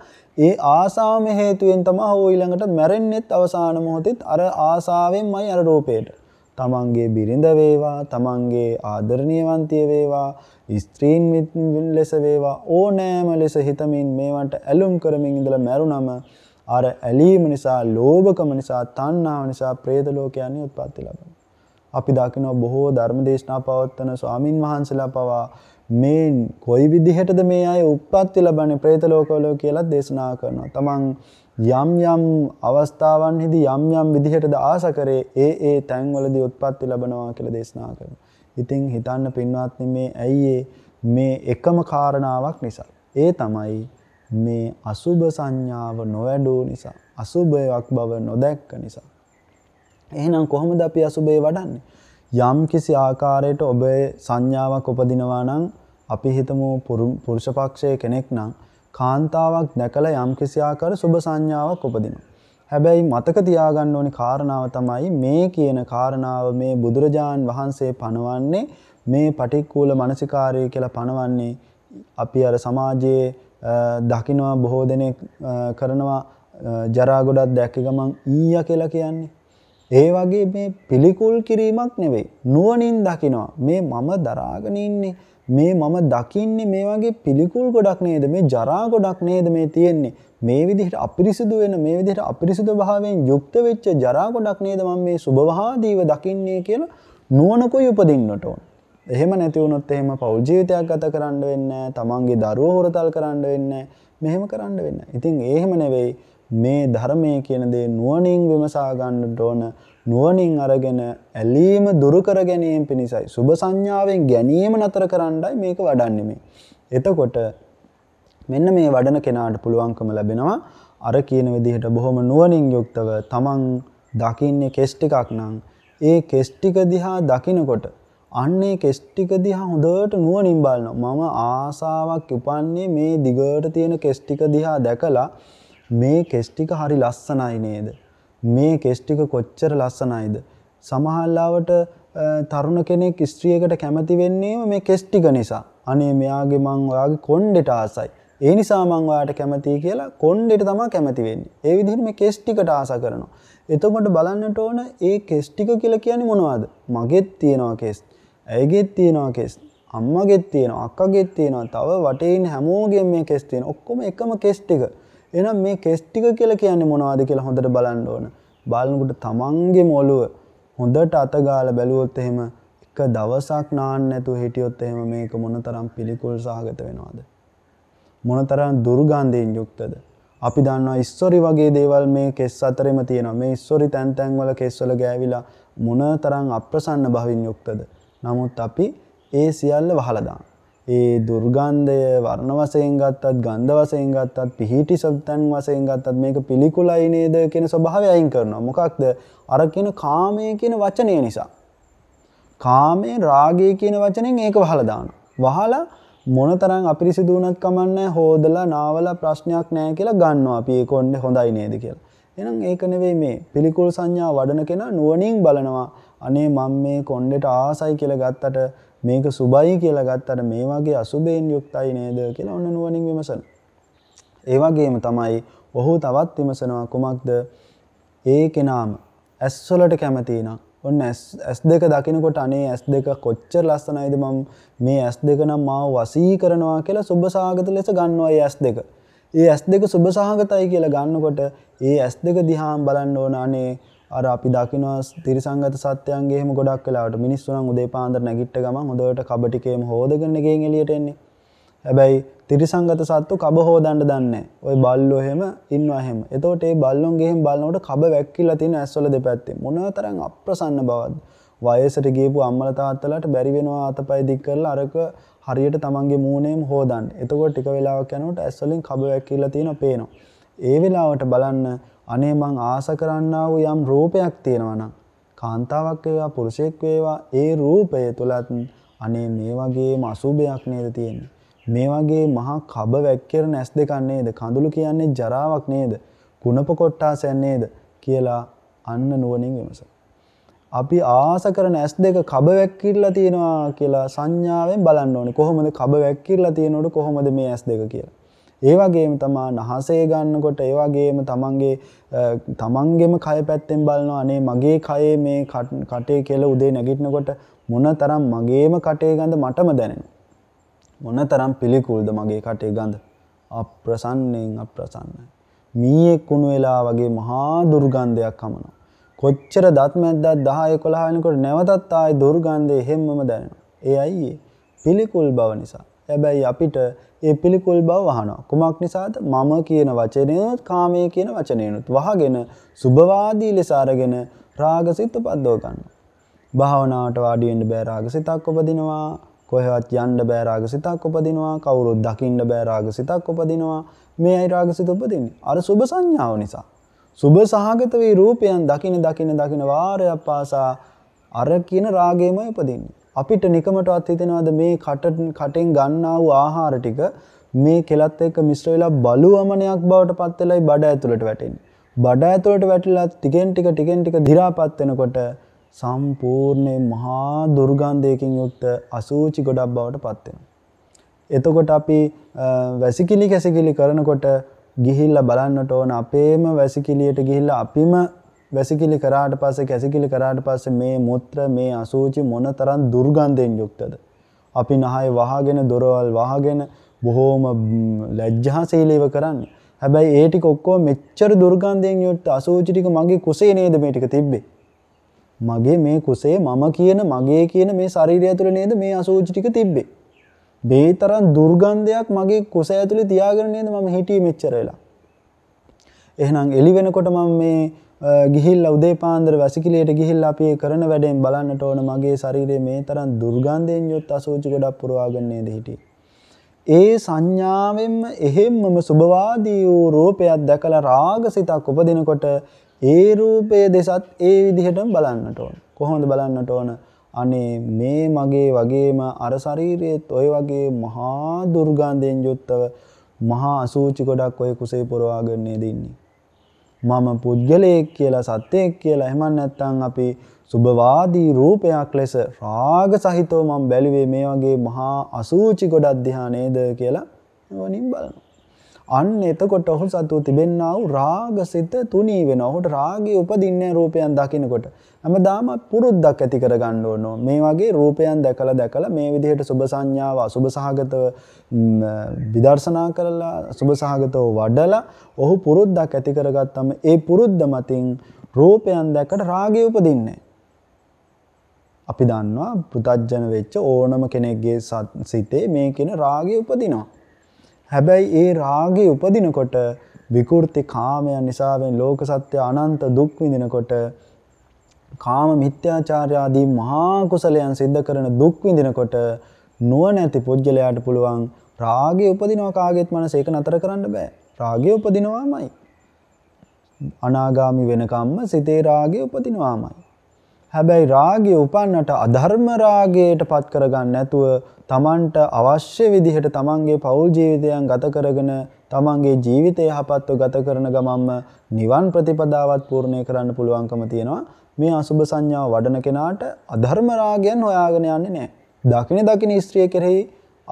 ඒ ආසාවම හේතුවෙන් තමයි ඔහු ඊළඟට මැරෙන්නෙත් අවසාන මොහොතෙත් අර ආසාවෙන්මයි අර රූපේට තමන්ගේ බිරිඳ වේවා තමන්ගේ ආදරණීයවන්තිය වේවා ස්ත්‍රීන් ලෙස වේවා ඕනෑම ලෙස හිතමින් මේවට ඇලුම් කරමින් ඉඳලා මැරුණම අර ඇලීම නිසා ලෝභකම නිසා තණ්හාව නිසා പ്രേත ලෝකයන්හි උත්පත්ති ලබනවා. අපි දකිනවා බොහෝ ධර්මදේශනා පවත්වන ස්වාමින් වහන්සේලා පවා මේ කොයි විදිහටද මේ අය උත්පත්ති ලබන්නේ പ്രേත ලෝකවල කියලා දේශනා කරනවා. තමන් යම් යම් අවස්ථාවන්හිදී යම් යම් විදිහටද ආසකරේ ඒ ඒ තැන්වලදී උත්පත්ති ලබනවා කියලා දේශනා කරනවා. ඉතින් හිතන්න පින්වත්නි මේ ඇයි මේ එකම කාරණාවක් නිසා. ඒ තමයි මේ අසුබ සංඥාව නොවැඩූ නිසා අසුබයක් බව නොදැක්ක නිසා. එහෙනම් කොහොමද අපි අසුබේ වඩන්නේ? යම් කිසි ආකාරයකට ඔබේ සංඥාවක් උපදිනවා නම් අපි හිතමු පුරුෂ පක්ෂයේ කෙනෙක් නම් කාන්තාවක් දැකලා යම්කිසි ආකාර සුබ සංඥාවක් උපදිනවා. හැබැයි මතක තියාගන්න ඕනි කාරණාව තමයි මේ කියන කාරණාව මේ බුදුරජාන් වහන්සේ පනවන්නේ මේ පටික්කුල මනසිකාරය කියලා පනවන්නේ අපි අර සමාජයේ දකිනවා බොහෝ දෙනෙක් කරනවා ජරා ගොඩක් දැක්ක ගමන් ඊයා කියලා කියන්නේ. ඒ වගේ මේ පිළිකුල් කිරීමක් නෙවෙයි. නුවණින් දකිනවා මේ මම දරාගෙන ඉන්නේ මේ මම දකින්නේ මේ වගේ පිළිකුල් ගොඩක් නේද මේ ජරා ගොඩක් නේද මේ තියෙන්නේ මේ විදිහට අපිරිසිදු වෙන මේ විදිහට අපිරිසිදු භාවයෙන් යුක්ත වෙච්ච ජරා ගොඩක් නේද මම මේ සුබවහාදීව දකින්නේ කියලා නුවණකුයි උපදින්නට ඕන. එහෙම නැති වුණොත් එහෙම පෞල් ජීවිතයක් ගත කරන්න වෙන්නේ තමන්ගේ දරුවෝ හොරතල් කරන්න වෙන්නේ මෙහෙම කරන්න වෙන්නේ. ඉතින් ඒ එහෙම නෙවෙයි මේ ධර්මය කියන දේ නුවණින් විමසා ගන්නට ඕන නුවණින් අරගෙන ඇලීම දුරු කර ගැනීම පිණිසයි සුභ සංඥාවෙන් ගැනීම නතර කරන්නයි මේක වඩන්නේ මේ. එතකොට මෙන්න මේ වඩන කෙනාට පුළුවන්කම ලැබෙනවා අර කියන විදිහට බොහොම නුවණින් යුක්තව තමන් දකින්නේ කෙස් ටිකක් නම් ඒ කෙස් ටික දිහා දකිනකොට අන්නේ කෙස් ටික දිහා හොඳට නුවණින් බලනවා මම ආසාවක් උපන්නේ මේ දිගට තියෙන කෙස් ටික දිහා දැකලා මේ කෙස් ටික හරි ලස්සනයි නේද? මේ කෙස් ටික කොච්චර ලස්සනයිද? සමහරවිට තරුණ කෙනෙක් ස්ත්‍රියකට කැමති වෙන්නේම මේ කෙස් ටික නිසා. අනේ මෙයාගේ මං ඔයාගේ කොණ්ඩෙට ආසයි. ඒ නිසා මං ඔයාට කැමතියි කියලා කොණ්ඩෙට තමයි කැමති වෙන්නේ. ඒ විදිහට මේ කෙස් ටිකට ආස කරනවා. එතකොට බලන්නට ඕන ඒ කෙස් ටික කියලා කියන්නේ මොනවද? මගෙත් තියෙනවා කෙස්. ඇයගෙත් තියෙනවා කෙස්. අම්මගෙත් තියෙනවා අක්කගෙත් තියෙනවා තව වටේින් හැමෝගෙම මේ කෙස් තියෙනවා. ඔක්කොම එකම කෙස් ටික. එනම් මේ කෙස්ටික කියල කියන්නේ මොනවාද කියලා හොඳට බලන්න ඕන බලනකුට තමන්ගේ මොලුව හොඳට අතගාල බැලුවොත් එහෙම එක දවසක් නාන්න නැතු හිටියොත් එහෙම මේක මොනතරම් පිළිකුල් සහගත වෙනවාද මොනතරම් දුර්ගන්ධයෙන් යුක්තද අපි දන්නවා ඉස්සොරි වගේ දේවල් මේ කෙස් අතරෙම තියෙනවා මේ ඉස්සොරි තැන් තැන් වල කෙස්වල ගෑවිලා මොනතරම් අප්‍රසන්න භවින් යුක්තද නමුත් අපි ඒ සියල්ල වහලා දාන ඒ දුර්ගන්ධය වර්ණ වශයෙන් ගත්තත් ගන්ධ වශයෙන් ගත්තත් පිහිටි සබ්තන් වශයෙන් ගත්තත් මේක පිළිකුලයි නේද කියන ස්වභාවය අයින් කරනවා. මොකක්ද? අර කියන කාමය කියන වචනය නිසා. කාමේ රාගය කියන වචනෙන් ඒක වහලා දානවා. වහලා මොනතරම් අපිරිසිදු වුණත් කමන්නේ හොදලා නාවලා ප්‍රශ්නයක් නැහැ කියලා ගන්නවා. අපි ඒක ඔන්නේ හොඳයි නේද කියලා. එහෙනම් ඒක නෙවෙයි මේ පිළිකුල් සංඥා වඩන කෙනා නුවණින් බලනවා අනේ මම මේ කොණ්ඩෙට ආසයි කියලා ගත්තට මේක සුබයි කියලා ගත්තට මේ වගේ අසුබයෙන් යුක්තයි නේද කියලා ඔන්න නුවණින් විමසන. ඒ වගේම තමයි ඔහු තවත් විමසනවා කුමක්ද? ඒ කෙනාම ඇස් වලට කැමති නම් ඔන්න S2 දකිනකොට අනේ S2 කොච්චර ලස්සනයිද මම මේ S2 නම් මාව වසී කරනවා කියලා සුබසහගත ලෙස ගන්නවා ඒ S2. ඒ S2 සුබසහගතයි කියලා ගන්නකොට ඒ S2 දිහාම බලන්න ඕන අනේ අර අපි දකිනවා තිරිසංගත සත්‍යයන්ගේ එහෙම ගොඩක් වෙලාවට මිනිස්සු නම් උදේ පාන්දර නැගිට ගමන් හොඳට කබ ටිකේම හොදගෙන ගෙන් එළියට එන්නේ. හැබැයි තිරිසංගත සත්තු කබ හොදන්න දන්නේ ඔය බල්ලෝ එහෙම ඉන්නවා එහෙම. එතකොට ඒ බල්ලොන්ගේ එහෙම බලනකොට කබ වැක්කිලා තියෙන ඇස්වල දෙපැත්තේ මොනතරම් අප්‍රසන්න බවක්ද. වයසට ගියපු අම්මලා තාත්තලාට බැරි වෙනවා අතපය දික් කරලා අරක හරියට තමන්ගේ මූණේම හොදන්න. එතකොට ටික වෙලාවක් යනකොට ඇස්වලින් කබ වැක්කිලා තියෙනවා පේනවා. ඒ වෙලාවට බලන්න අනේ මං ආස කරන්නා වූ යම් රූපයක් තියෙනවා නම් කාන්තාවක් වේවා පුරුෂයෙක් වේවා ඒ රූපය තුලත් අනේ මේ වගේම අසුබයක් නේද තියෙන්නේ. මේ වගේ මහා කබ වැක්කිරන ඇස් දෙකක් නේද? කඳුළු කියන්නේ ජරාවක් නේද? කුණප කොට්ටාසයක් නේද කියලා අන්න නුවණින් විමසන. අපි ආස කරන ඇස් දෙක කබ වැක්කිරලා තියෙනවා කියලා සංඥාවෙන් බලන්න ඕනේ. කොහොමද කබ වැක්කිරලා තියෙනවද කොහොමද මේ ඇස් දෙක කියලා. ඒ වගේම තමා නහසේ ගන්නකොට ඒ වගේම තමන්ගේ තමන්ගෙම කය පැත්තෙන් බලනවා අනේ මගේ කයේ මේ කටේ කියලා උදේ නැගිටිනකොට මොනතරම් මගේම කටේ ගඳ මටම දැනෙනවා. මොනතරම් පිළිකුල්ද මගේ කටේ ගඳ. අප්‍රසන්නෙන් අප්‍රසන්නයි. මීයෙක් කුණු වෙලා වගේ මහා දුර්ගන්ධයක් හමනවා. කොච්චර දත් මැද්දක් 10 11 වෙනකොට නැවතත් ආයේ දුර්ගන්ධය හැමම දැනෙනවා. ඒ අයියේ පිළිකුල් බව නිසා. හැබැයි අපිට ඒ පිළිකුල් බව වහනවා. කුමක් නිසාද? මම කියන වචනයත් කාමයේ කියන වචනයනොත් වහගෙන සුභවාදී ලෙස අරගෙන රාගසිත උපද්දව ගන්නවා. භාවනාවට වාඩි වෙන්න බෑ රාගසිතක් උපදිනවා. කොහෙවත් යන්න බෑ රාගසිතක් උපදිනවා. කවුරුත් දකින්න බෑ රාගසිතක් උපදිනවා. මේයි රාගසිත උපදින්නේ. අර සුභ සංඥාව නිසා. සුභ සහගත වේ රූපයන් දකින දකින දකින වාරයක් පාසා අර කියන රාගයමයි උපදින්නේ. අපිට නිකමටවත් හිතෙනවද මේ කට කටෙන් ගන්නා වූ ආහාර ටික මේ කෙලත් එක්ක මිශ්‍ර වෙලා බලු වමනයක් බවට පත් වෙලයි බඩ ඇතුළට වැටෙන්නේ. බඩ ඇතුළට වැටිලා ටිකෙන් ටික ටිකෙන් ටික දිරාපත් වෙනකොට සම්පූර්ණයෙන් මහා දුර්ගන්ධයකින් යුක්ත අසූචි ගොඩක් බවට පත් වෙනවා. එතකොට අපි වැසිකිලි කැසිකිලි කරනකොට ගිහිල්ලා බලන්නට ඕන අපේම වැසිකිලියට ගිහිල්ලා අපිම වැසිකිලි කරාට පස්සේ කැසිකිලි කරාට පස්සේ මේ මුත්‍ර මේ අසූචි මොනතරම් දුර්ගන්ධයෙන් යුක්තද අපි නහය වහගෙන දොරවල් වහගෙන බොහෝම ලැජ්ජාශීලීව කරන්නේ හැබැයි ඒ ටික ඔක්කොම මෙච්චර දුර්ගන්ධයෙන් යුක්ත අසූචි ටික මගේ කුසේ නේද මේ ටික තිබ්බේ මගේ මේ කුසේ මම කියන මගේ කියන මේ ශරීරය තුළ නේද මේ අසූචි ටික තිබ්බේ බේතරම් දුර්ගන්ධයක් මගේ කුස ඇතුලේ තියාගෙන නේද මම හිටියේ මෙච්චර වෙලා. එහෙනම් එළි වෙනකොට මම මේ ගිහිල් උදේ පාන්දර වැසිකිලියට ගිහිල් අපි කරන වැඩෙන් බලන්නට ඕන මගේ ශරීරයේ මේ තරම් දුර්ගන්ධයෙන් යුත් අසෝචි ගොඩක් පුරවාගන්නේද හිටියේ. ඒ සංඥාවෙන්ම එහෙම්මම සුභවාදී වූ රූපයක් දැකලා රාග සිතක් උපදිනකොට ඒ රූපයේ දෙසත් ඒ විදිහටම බලන්නට ඕන. කොහොමද බලන්නට ඕන? අනේ මේ මගේ වගේම අර ශරීරයේත් ඔය වගේ මහා දුර්ගන්ධයෙන් යුක්තව මහා අසූචි ගොඩක් ඔය කුසේ පුරවාගෙන නේද ඉන්නේ. මම පුද්ගලයෙක් කියලා සත්‍යයෙක් කියලා එහෙම නැත්නම් අපි සුභවාදී රූපයක් ලෙස රාග සහිතව මම බැලුවේ මේ වගේ මහා අසූචි ගොඩක් ධානයේද කියලා වනින් බලනවා අන්න එතකොට ඔහු සතුව තිබෙන්නා වූ රාගසිත තුනී වෙනවා. ඔහුට රාගය උපදින්නේ රූපයන් දකිනකොට. හැමදාම පුරුද්දක් ඇති කරගන්න ඕනෝ. මේ වගේ රූපයන් දැකලා දැකලා මේ විදිහට සුබ සංඥාව අසුබ සහගතව විදර්ශනා කරලා සුබ සහගතව වඩලා ඔහු පුරුද්දක් ඇති කරගත්තම ඒ පුරුද්ද මතින් රූපයන් දැකට රාගය උපදින්නේ. අපි දන්නවා පෘතජ්ජන වෙච්ච ඕනම කෙනෙක්ගේ සිතේ මේ කියන රාගය උපදිනවා. හැබැයි ඒ රාගේ උපදිනකොට විකෘති කාමයන් නිසාවෙන් ලෝක සත්‍ය අනන්ත දුක් විඳිනකොට කාම මිත්‍යාචාරය ආදී මහා කුසලයන් සිද්ධ කරන දුක් විඳිනකොට නුවණැති පුජ්‍යලයාට පුළුවන් රාගය උපදිනවා කාගෙත් මනස ඒක නතර කරන්න බෑ. රාගය උපදිනවාමයි. අනාගාමි වෙනකම්ම සිතේ රාගය උපදිනවාමයි. හැබැයි රාගය උපන්නට අධර්ම රාගයට පත් කරගන්න නැතුව තමන්ට අවශ්‍ය විදිහට තමන්ගේ පෞල් ජීවිතයන් ගත කරගෙන තමන්ගේ ජීවිතය යහපත්ව ගත කරන ගමන්ම නිවන් ප්‍රතිපදාවත් පූර්ණය කරන්න පුළුවන්කම තියෙනවා. මේ අසුභ සංඥාව වඩන කෙනාට අධර්ම රාගයන් හොයාගෙන යන්නේ නැහැ. දකින දකින ස්ත්‍රිය කෙරෙහි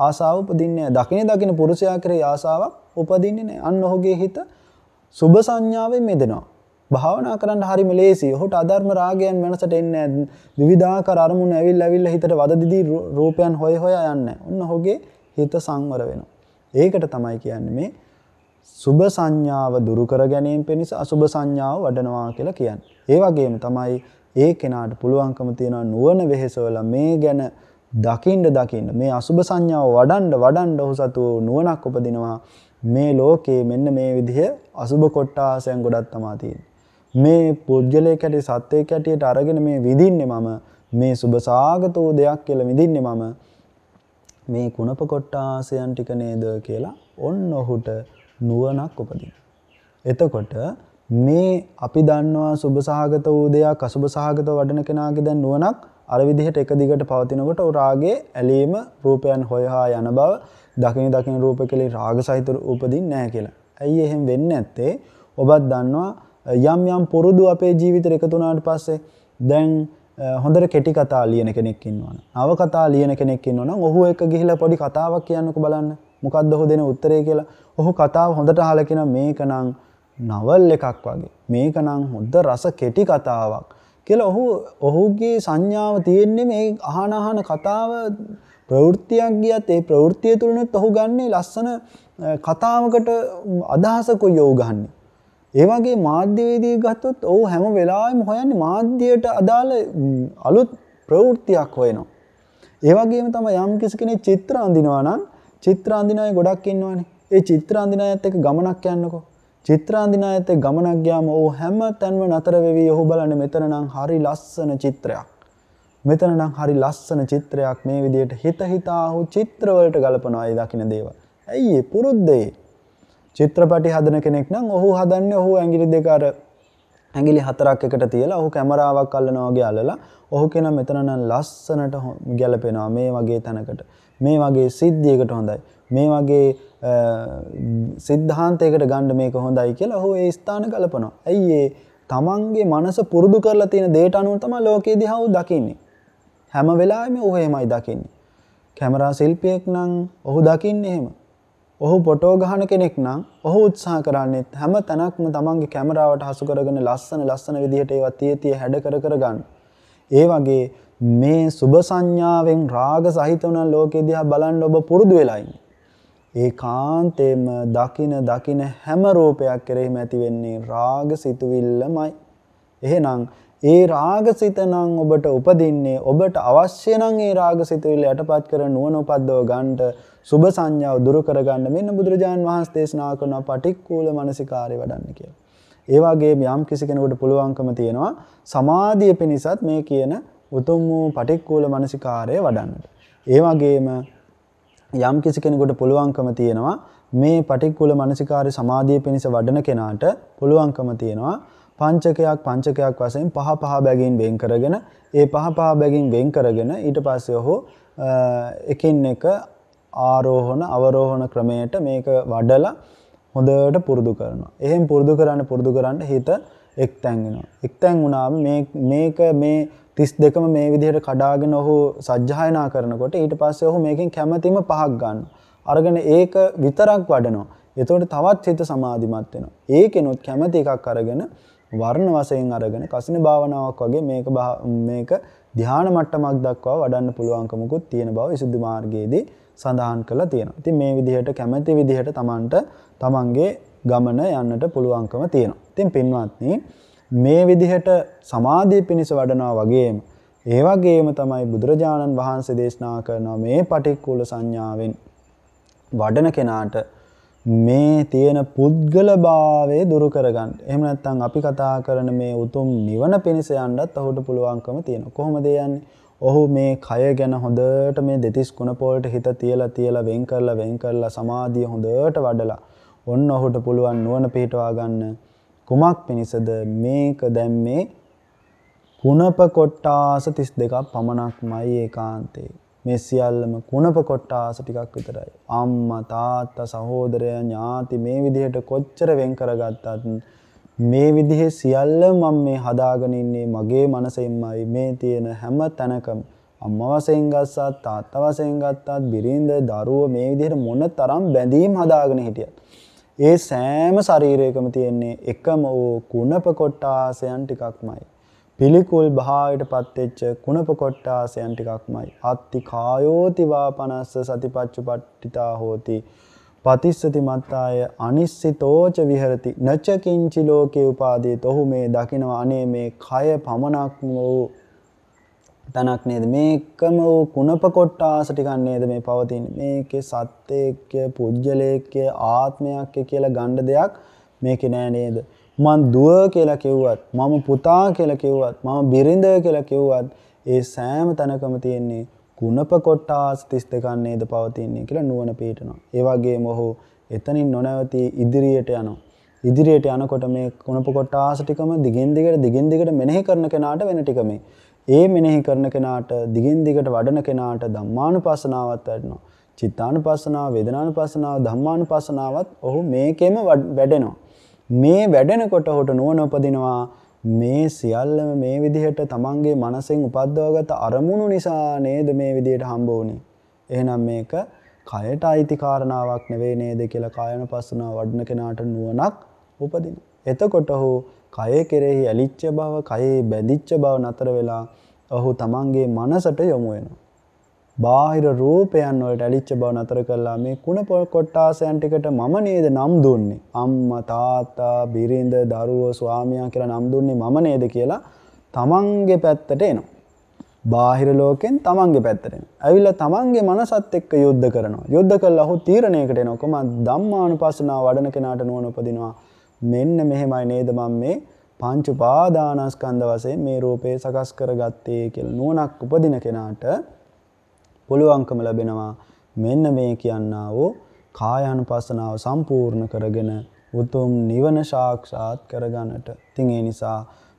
ආසාව උපදින්නේ නැහැ. දකින දකින පුරුෂයා කෙරෙහි ආසාවක් උපදින්නේ නැහැ. අන්න ඔහුගේ හිත සුභ සංඥාවෙන් මිදෙනවා. භාවනා කරන්න හරිම ලේසි. ඔහුට අධර්ම රාගයන් මනසට එන්නේ නැහැ. විවිධාකාර අරමුණු ඇවිල්ලා ඇවිල්ලා හිතට වද දිදී රූපයන් හොය හොයා යන්නේ. ඔන්න ඔහුගේ හිත සංවර වෙනවා. ඒකට තමයි කියන්නේ මේ සුබ සංඥාව දුරු කර ගැනීම පිණිස අසුබ සංඥාව වඩනවා කියලා කියන්නේ. ඒ වගේම තමයි ඒ කෙනාට පුළුවන්කම තියෙනවා නුවණ වෙහෙසවල මේ ගැන දකින්න දකින්න මේ අසුබ සංඥාව වඩන්න වඩන්න ඔහු සතු නුවණක් උපදිනවා. මේ ලෝකේ මෙන්න මේ විදිහ අසුබ කොට්ටාසයන් ගොඩක් තමා තියෙන්නේ. මේ පුද්ගලයෙක් හැටියට සත්වයෙක් හැටියට අරගෙන මේ විඳින්නේ මම මේ සුබසාගතෝ දෙයක් කියලා විඳින්නේ මම මේ කුණප කොට්ටාසයන් ටික නේද කියලා ඔන්න ඔහුට නුවණක් උපදින. එතකොට මේ අපි දන්නවා සුබසහගත වූ දෙයක් අසුබසහගත වඩන කෙනාගේ දැන් නුවණක් අර විදිහට එක දිගට පවතිනකොට රාගයේ ඇලීම රූපයන් හොයහා යන බව දකින දකින රූප කෙලි රාග සහිත උපදින්නේ නැහැ කියලා. ඇයි එහෙම වෙන්නේ නැත්තේ? ඔබත් දන්නවා යම් යම් පුරුදු අපේ ජීවිත එකතුනාට පස්සේ දැන් හොඳර කෙටි කතා ලියන කෙනෙක් ඉන්නවන අව කතා ලියන කෙනෙක් ඉන්නවන ඔහු එක ගිහිල පොඩි කතාවක් කියන්නක බලන්න මොකක්ද ඔහු දෙන උත්තරේ කියලා ඔහු කතාව හොඳට හලකෙන මේකනං නවල් එකක් වගේ මේකනං හොද්ද රස කෙටි කතාවක් කියල ඔහු ඔහුගේ සංඥාව තියෙන්නේ මේ අහනහන කතාව ප්‍රවෘත්තියක් ගියත් ඒ ප්‍රවෘත්තිය තුළනත් ඔහු ගන්නේ ලස්සන කතාවකට අදහසකො යෝගන්නේ ඒ වගේ මාධ්‍යවේදී ගත්තොත් ඔහු හැම වෙලාවෙම හොයන්නේ මාධ්‍යයට අදාළ අලුත් ප්‍රවෘත්තියක් හොයනවා. ඒ වගේම තමයි යම් කෙනෙක් චිත්‍ර අඳිනවා නම් චිත්‍ර අඳින අය ගොඩක් ඉන්නවනේ. ඒ චිත්‍ර අඳින අයත් එක්ක ගමනක් යන්නකෝ. චිත්‍ර අඳින අයත් එක්ක ගමනක් ගියාම ඔහු හැම තැනම නතර වෙවි ඔහු බලන්නේ මෙතන නම් හරි ලස්සන චිත්‍රයක්. මෙතන නම් හරි ලස්සන චිත්‍රයක් මේ විදියට හිත හිතා හෝ චිත්‍රවලට ගලපනවා ඒ දකින්න දේවල්. ඇයි ඒ පුරුද්දේ? චිත්‍රපටි හදන කෙනෙක් නම් ඔහු හදන්නේ ඔහු ඇඟිලි දෙක අර ඇඟිලි හතරක් එකට තියලා ඔහු කැමරාවක් අල්ලනවා වගේ අල්ලලා ඔහු කෙනා මෙතන නම් ලස්සනට ගැලපෙනවා මේ වගේ තැනකට මේ වගේ සිද්ධියකට හොඳයි මේ වගේ සිද්ධාන්තයකට ගන්න මේක හොඳයි කියලා ඔහු ඒ ස්ථාන ගලපනවා. ඇයි ඒ තමන්ගේ මනස පුරුදු කරලා තියෙන දේට අනුව තමයි ලෝකයේ දිහා ඔහු දකින්නේ. හැම වෙලාවෙම ඔහු එහෙමයි දකින්නේ. කැමරා ශිල්පියෙක් නම් ඔහු දකින්නේ එහෙම. ඔහු පොටෝ ගහන කෙනෙක් නම් ඔහු උත්සාහ කරන්නේත් හැම තැනක්ම තමන්ගේ කැමරාවට හසු කරගෙන ලස්සන ලස්සන විදිහට ඒවා තියතිය හැඩ කර කර ගන්න. ඒ වගේ මේ සුබ සංඥාවෙන් රාග සහිත වුණ ලෝකෙ දිහා බලන්න ඔබ පුරුදු වෙලා ඉන්නේ. ඒ කාන්තේම දකින දකින හැම රූපයක් කෙරෙහිම ඇති වෙන්නේ රාග සිතුවිල්ලමයි. එහෙනම් ඒ රාගසිත නම් ඔබට උපදින්නේ ඔබට අවශ්‍ය නම් ඒ රාගසිතවිල්ල යටපත් කර නුවණ උපද්දව ගන්නට සුභ සංඥාව දුරු කරගන්න මෙන්න බුදුරජාන් වහන්සේ දේශනා කරන පටික්කුල මනසිකාරය වඩන්න කියලා. ඒ වගේ යම් කිසි කෙනෙකුට පුළුවන්කම තියෙනවා සමාධිය පිණිසත් මේ කියන උතුම් වූ පටික්කුල මනසිකාරය වඩන්නට. ඒ වගේම යම් කිසි කෙනෙකුට පුළුවන්කම තියෙනවා මේ පටික්කුල මනසිකාරය සමාධිය පිණිස වඩන කෙනාට පුළුවන්කම තියෙනවා පංචකයක් පංචකයක් වශයෙන් පහ පහ බැගින් වෙන් කරගෙන ඒ පහ පහ බැගින් වෙන් කරගෙන ඊට පස්සේ ඔහු එකින් එක ආරෝහණ අවරෝහණ ක්‍රමයට මේක වඩලා හොඳට පුරුදු කරනවා. එහෙන් පුරුදු කරන්න පුරුදු කරන්න හිත එක්තැන් වෙනවා. එක්තැන් වුණාම මේක මේ 32ම මේ විදිහට කඩාගෙන ඔහු සජ්ජායනා කරනකොට ඊට පස්සේ ඔහු මේකෙන් කැමැතිම පහක් ගන්නවා. අරගෙන ඒක විතරක් වඩනවා. එතකොට තවත් හිත සමාධිමත් වෙනවා. ඒකෙනොත් කැමැති එකක් අරගෙන වර්ණ වශයෙන් අරගෙන කසින භාවනාවක් වගේ මේක මේක ධානා මට්ටමක් දක්වා වඩන්න පුළුවන්කමකුත් තියෙන බව විසුද්ධි මාර්ගයේදී සඳහන් කළ තියෙනවා. ඉතින් මේ විදිහට කැමැති විදිහට Tamanට Tamanගේ ගමන යන්නට පුළුවන්කම තියෙනවා. ඉතින් පින්වත්නි මේ විදිහට සමාධිය පිණිස වඩනවා වගේම ඒ වගේම තමයි බුදුරජාණන් වහන්සේ දේශනා කරන මේ පටික්කුල සංඥාවෙන් වඩන කෙනාට මේ තියෙන පුද්ගලභාවය දුරු කරගන්න. එහෙම නැත්නම් අපි කතා කරන මේ උතුම් නිවන පිණිස යන්නත් ඔහුට පුළුවන්කම තියෙනවා. කොහොමද යන්නේ? ඔහු මේ කය ගැන හොඳට මේ දෙතිස් කුණපෝලට හිත තියලා තියලා වෙන් කරලා වෙන් කරලා සමාධිය හොඳට වඩලා ඔන්න ඔහුට පුළුවන් නුවණ පිහිටවා ගන්න කුමක් පිණිසද මේක දැන් මේ කුණප කොට්ටාස 32ක් පමණක්මයි ඒකාන්තේ මේ සියල්ලම කුණප කොට්ටාස ටිකක් විතරයි අම්මා තාත්තා සහෝදරයා ඥාති මේ විදිහට කොච්චර වෙන් කරගත්තත් මේ විදිහේ සියල්ල මම මේ හදාගෙන ඉන්නේ මගේ මනසෙන්මයි මේ තියෙන හැම තැනකම අම්මා වශයෙන් ගත්තා තාත්තා වශයෙන් ගත්තා බිරිඳ දරුව මේ විදිහට මොන තරම් බැඳීම් හදාගෙන හිටියත් ඒ සෑම ශරීරයකම තියෙන්නේ එකම ඕ කුණප කොටාසයන් ටිකක්මයි පිළිකුල් භාවයට පත්වෙච්ච කුණප කොට්ටාසයන් ටිකක්මයි අත්ති කායෝතිවා පනස්ස සතිපච්චු පට්ටිතා හෝති පතිස්සති මත්තාය අනිස්සිතෝච විහෙරති නච කිංචි ලෝකේ උපාදීත ඔහු මේ දකිනව අනේ මේ කය පමනක් වූ තනක් නේද මේකම වූ කුණප කොට්ටාස ටිකක් නේද මේ පවතින මේකේ සත්‍යයක්ය පුජ්‍යලේක්ය ආත්මයක්ය කියලා ගණ්ඩ දෙයක් මේකේ නෑ නේද මං දුව කියලා කිව්වත් මම පුතා කියලා කිව්වත් මම බිරිඳ කියලා කිව්වත් ඒ සෑම තැනකම තියෙන්නේ ගුණප කොට්ටාස් 32ක් නේද පවතින්නේ කියලා නුවණ පිටනවා. ඒ වගේම ඔහු එතනින් නොනවතී ඉදිරියට යනවා. ඉදිරියට යනකොට මේ ගුණප කොට්ටාස් ටිකම දිගින් දිගට දිගින් දිගට මෙනෙහි කරන කෙනාට වෙන ටික මේ. ඒ මෙනෙහි කරන කෙනාට දිගින් දිගට වඩන කෙනාට ධම්මානුපස්සනාවත් වැඩෙනවා. චිත්තානුපස්සනාව, වේදනානුපස්සනාව, ධම්මානුපස්සනාවත් ඔහු මේකෙම වැඩෙනවා. මේ වැඩෙනකොට ඔහුට නුවණ උපදිනවා. මේ සියල්ලම මේ විදිහට තමන්ගේ මනසෙන් උපද්දවගත අරමුණු නිසා නේද මේ විදිහට හම්බ වුනේ. එහෙනම් මේක කයට අයිති කාරණාවක් නෙවෙයි නේද කියලා කායන පස්සනා වඩන කෙනාට නුවණක් උපදින. එතකොට ඔහු කය කෙරෙහි ඇලිච්ච බව, කයේ බැඳිච්ච බව නතර වෙලා ඔහු තමන්ගේ මනසට යොමු වෙනවා. බාහිර රූපයන් වලට ඇලිච්ච බව නතර කළා මේ කුණප කොට්ටාසයන් ටිකට මම නේද නම් දුන්නේ අම්මා තාත්තා බිරිඳ දරුවෝ ස්වාමියා කියලා නම් දුන්නේ මම නේද කියලා තමන්ගේ පැත්තට එනවා බාහිර ලෝකෙන් තමන්ගේ පැත්තට එනවා ඇවිල්ලා තමන්ගේ මනසත් එක්ක යුද්ධ කරනවා යුද්ධ කළා ඔහු තීරණයකට එනවා කොහමද ධම්මානුපස්සනාව වඩන කෙනාට නුවණ උපදිනවා මෙන්න මෙහෙමයි නේද මම මේ පංච උපාදානස්කන්ධ වශයෙන් මේ රූපේ සකස් කරගත්තේ කියලා නුවණක් උපදින කෙනාට පුළුවන්කම ලැබෙනවා මෙන්න මේ කියන්නා වූ කායානුපස්සනාව සම්පූර්ණ කරගෙන උතුම් නිවන සාක්ෂාත් කරගන්නට. ඉතින් ඒ නිසා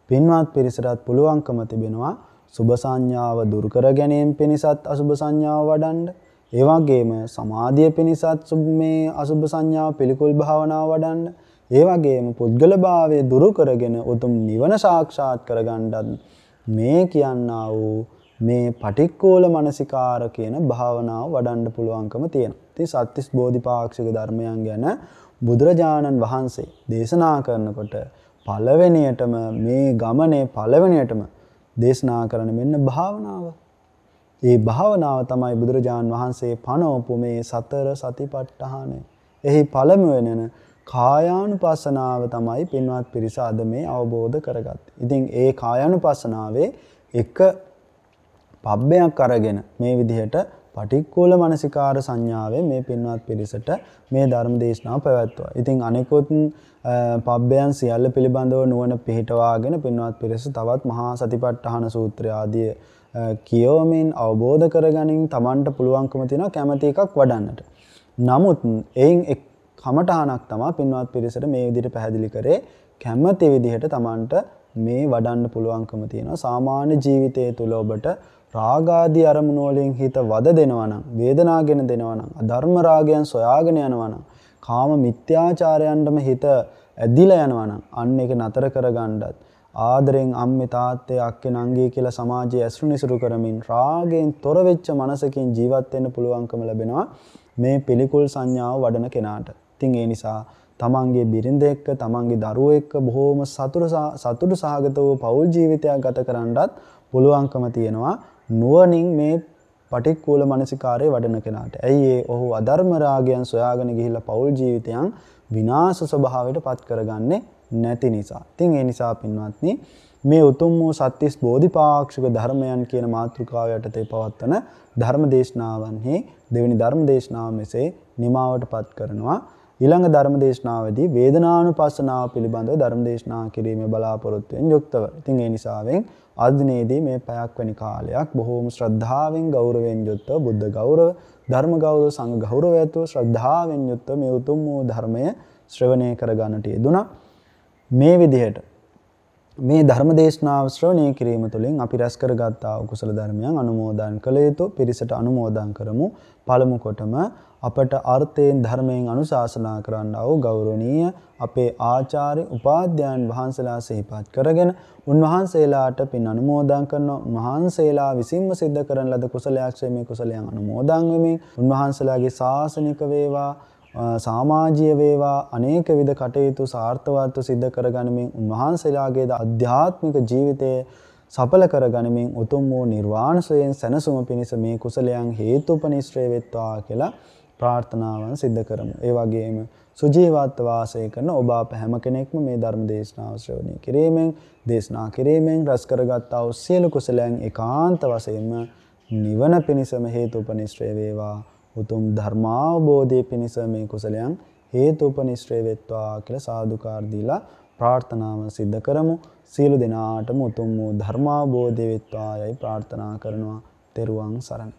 පින්වත් පිරිසටත් පුළුවන්කම තිබෙනවා සුභ සංඥාව දුරු කර ගැනීම පිණිසත් අසුභ සංඥාව වඩන්න. ඒ වගේම සමාධිය පිණිසත් මේ අසුභ සංඥාව පිළිකුල් භාවනාව වඩන්න. ඒ වගේම පුද්ගල භාවය දුරු කරගෙන උතුම් නිවන සාක්ෂාත් කරගන්නත් මේ කියන්නා වූ මේ පටික්කෝල මනසිකාර කියන භාවනාව වඩන්න පුළුවන්කම තියෙන. ති සත්තිස් බෝධිපාක්ෂික ධර්මයන් ගැන බුදුරජාණන් වහන්සේ දේශනා කරනකොට පළවෙනියටම මේ ගමනේ පළවෙනියටම දේශනා කරන මෙන්න භාවනාව. ඒ භාවනාව තමයි බුදුරජාණන් වහන්සේ පනෝපු මේ සතර සතිපට්ඨානය. එහි පළමු වෙනන කායානුපස්සනාව තමයි පින්වත් පිරිස අද මේ අවබෝධ කරගත්තේ. ඉතින් ඒ කායානුපස්සනාවේ එක පබ්බයක් අරගෙන මේ විදිහට පටික්කෝල මනසිකාර සංඥාවේ මේ පින්වත් පිරිසට මේ ධර්ම දේශනාව පැවැත්වුවා. ඉතින් අනෙකුත් පබ්බයන් සියල්ල පිළිබඳව නුවණ පිහිටවාගෙන පින්වත් පිරිස තවත් මහා සතිපට්ඨාන සූත්‍රය ආදී කියවමින් අවබෝධ කරගනින් Tamanට පුළුවන්කම තියෙන කැමැති එකක් වඩන්නට. නමුත් එයින් එක් කමඨහනක් තමයි පින්වත් පිරිසට මේ විදිහට පැහැදිලි කරේ කැමැති විදිහට Tamanට මේ වඩන්න පුළුවන්කම තියෙනවා. සාමාන්‍ය ජීවිතයේ තුල ඔබට රාගාදී අරමුණු වලින් හිත වද දෙනවා නම් වේදනාගෙන දෙනවා නම් අධර්ම රාගයන් සොයාගෙන යනවා නම් කාම මිත්‍යාචාරයන්ටම හිත ඇදිලා යනවා නම් අන්න ඒක නතර කරගන්නත් ආදරෙන් අම්මේ තාත්තේ අක්කේ නංගී කියලා සමාජයේ ඇසුරුනිසුරු කරමින් රාගයෙන් තොර වෙච්ච මනසකින් ජීවත් වෙන්න පුළුවන්කම ලැබෙනවා මේ පිළිකුල් සංඥාව වඩන කෙනාට. ඉතින් ඒ නිසා තමන්ගේ බිරිඳ එක්ක තමන්ගේ දරුවෝ එක්ක බොහෝම සතුට සතුට සහගත වූ පෞල් ජීවිතයක් ගත කරන්නත් පුළුවන්කම තියෙනවා. නුවණින් මේ පටික්කුල මනසිකාරය වඩන කෙනාට. ඇයි ඒ ඔහු අධර්ම රාගයන් සොයාගෙන ගිහිල්ලා පෞල් ජීවිතයන් විනාශ ස්වභාවයට පත් කරගන්නේ නැති නිසා. ඉතින් ඒ නිසා පින්වත්නි මේ උතුම් වූ සත්‍තිස් බෝධිපාක්ෂික ධර්මයන් කියන මාතෘකාව යටතේ පවත්වන ධර්ම දේශනාවන්හි දෙවෙනි ධර්ම දේශනාව මෙසේ නිමාවටපත් කරනවා. ඊළඟ ධර්ම දේශනාවදී වේදනානුපස්සනාව පිළිබඳව ධර්ම දේශනා කිරීමේ බලාපොරොත්තුෙන් යුක්තව. ඉතින් ඒ නිසාවෙන් අද දිනේදී මේ පැයක් වැනි කාලයක් බොහෝම ශ්‍රද්ධාවෙන් ගෞරවයෙන් යුක්තව බුද්ධ ගෞරව, ධර්ම ගෞරව, සංඝ ගෞරවය ඇතුව ශ්‍රද්ධාවෙන් යුක්තව මේ උතුම් වූ ධර්මය ශ්‍රවණය කර ගන්නට යෙදුණා. මේ විදිහට මේ ධර්ම දේශනාව ශ්‍රවණය කිරීම තුළින් අපි රැස් කරගත්තා වූ කුසල ධර්මයන් අනුමෝදන් කළ යුතු පිරිසට අනුමෝදන් කරමු. පළමු කොටම අපට අර්ථයෙන් ධර්මයෙන් අනුශාසනා කරන්නා වූ ගෞරවනීය අපේ ආචාර්ය උපාධ්‍යයන් වහන්සේලා සිහිපත් කරගෙන උන්වහන්සේලාට පින් අනුමෝදන් කරන උන්වහන්සේලා විසින්ම සිද්ධ කරන ලද කුසලයක්ෂේ මේ කුසලයන් අනුමෝදන් වෙමින් උන්වහන්සේලාගේ ශාසනික වේවා සාමාජීය වේවා අනේක විද කටයුතු සාර්ථකවත්ව සිද්ධ කරගනිමින් උන්වහන්සේලාගේ අධ්‍යාත්මික ජීවිතයේ සඵල කර ගනිමින් උතුම් වූ නිර්වාණ සයෙන් සැනසුම පිණිස මේ කුසලයන් හේතුපනිශ්‍රේ වෙත්වා කියලා ප්‍රාර්ථනාවන් සිද්ධ කරමු. ඒ වගේම සුජීවත්ව වාසය කරන ඔබ අප හැම කෙනෙක්ම මේ ධර්ම දේශනාව ශ්‍රවණය කිරීමෙන්, දේශනා කිරීමෙන් රස කරගත්තා වූ සියලු කුසලයන් ඒකාන්ත වශයෙන්ම නිවන පිණිසම හේතුපනිශ්‍රේ වේවා. උතුම් ධර්මාවබෝධය පිණිස මේ කුසලයන් හේතුපනිශ්‍රේ වෙත්වා කියලා සාදුකාර දීලා ප්‍රාර්ථනාව සිද්ධ කරමු. සියලු දෙනාටම උතුම් වූ ධර්මාවබෝධය වෙත්වා යයි ප්‍රාර්ථනා කරනවා. තෙරුවන් සරණයි.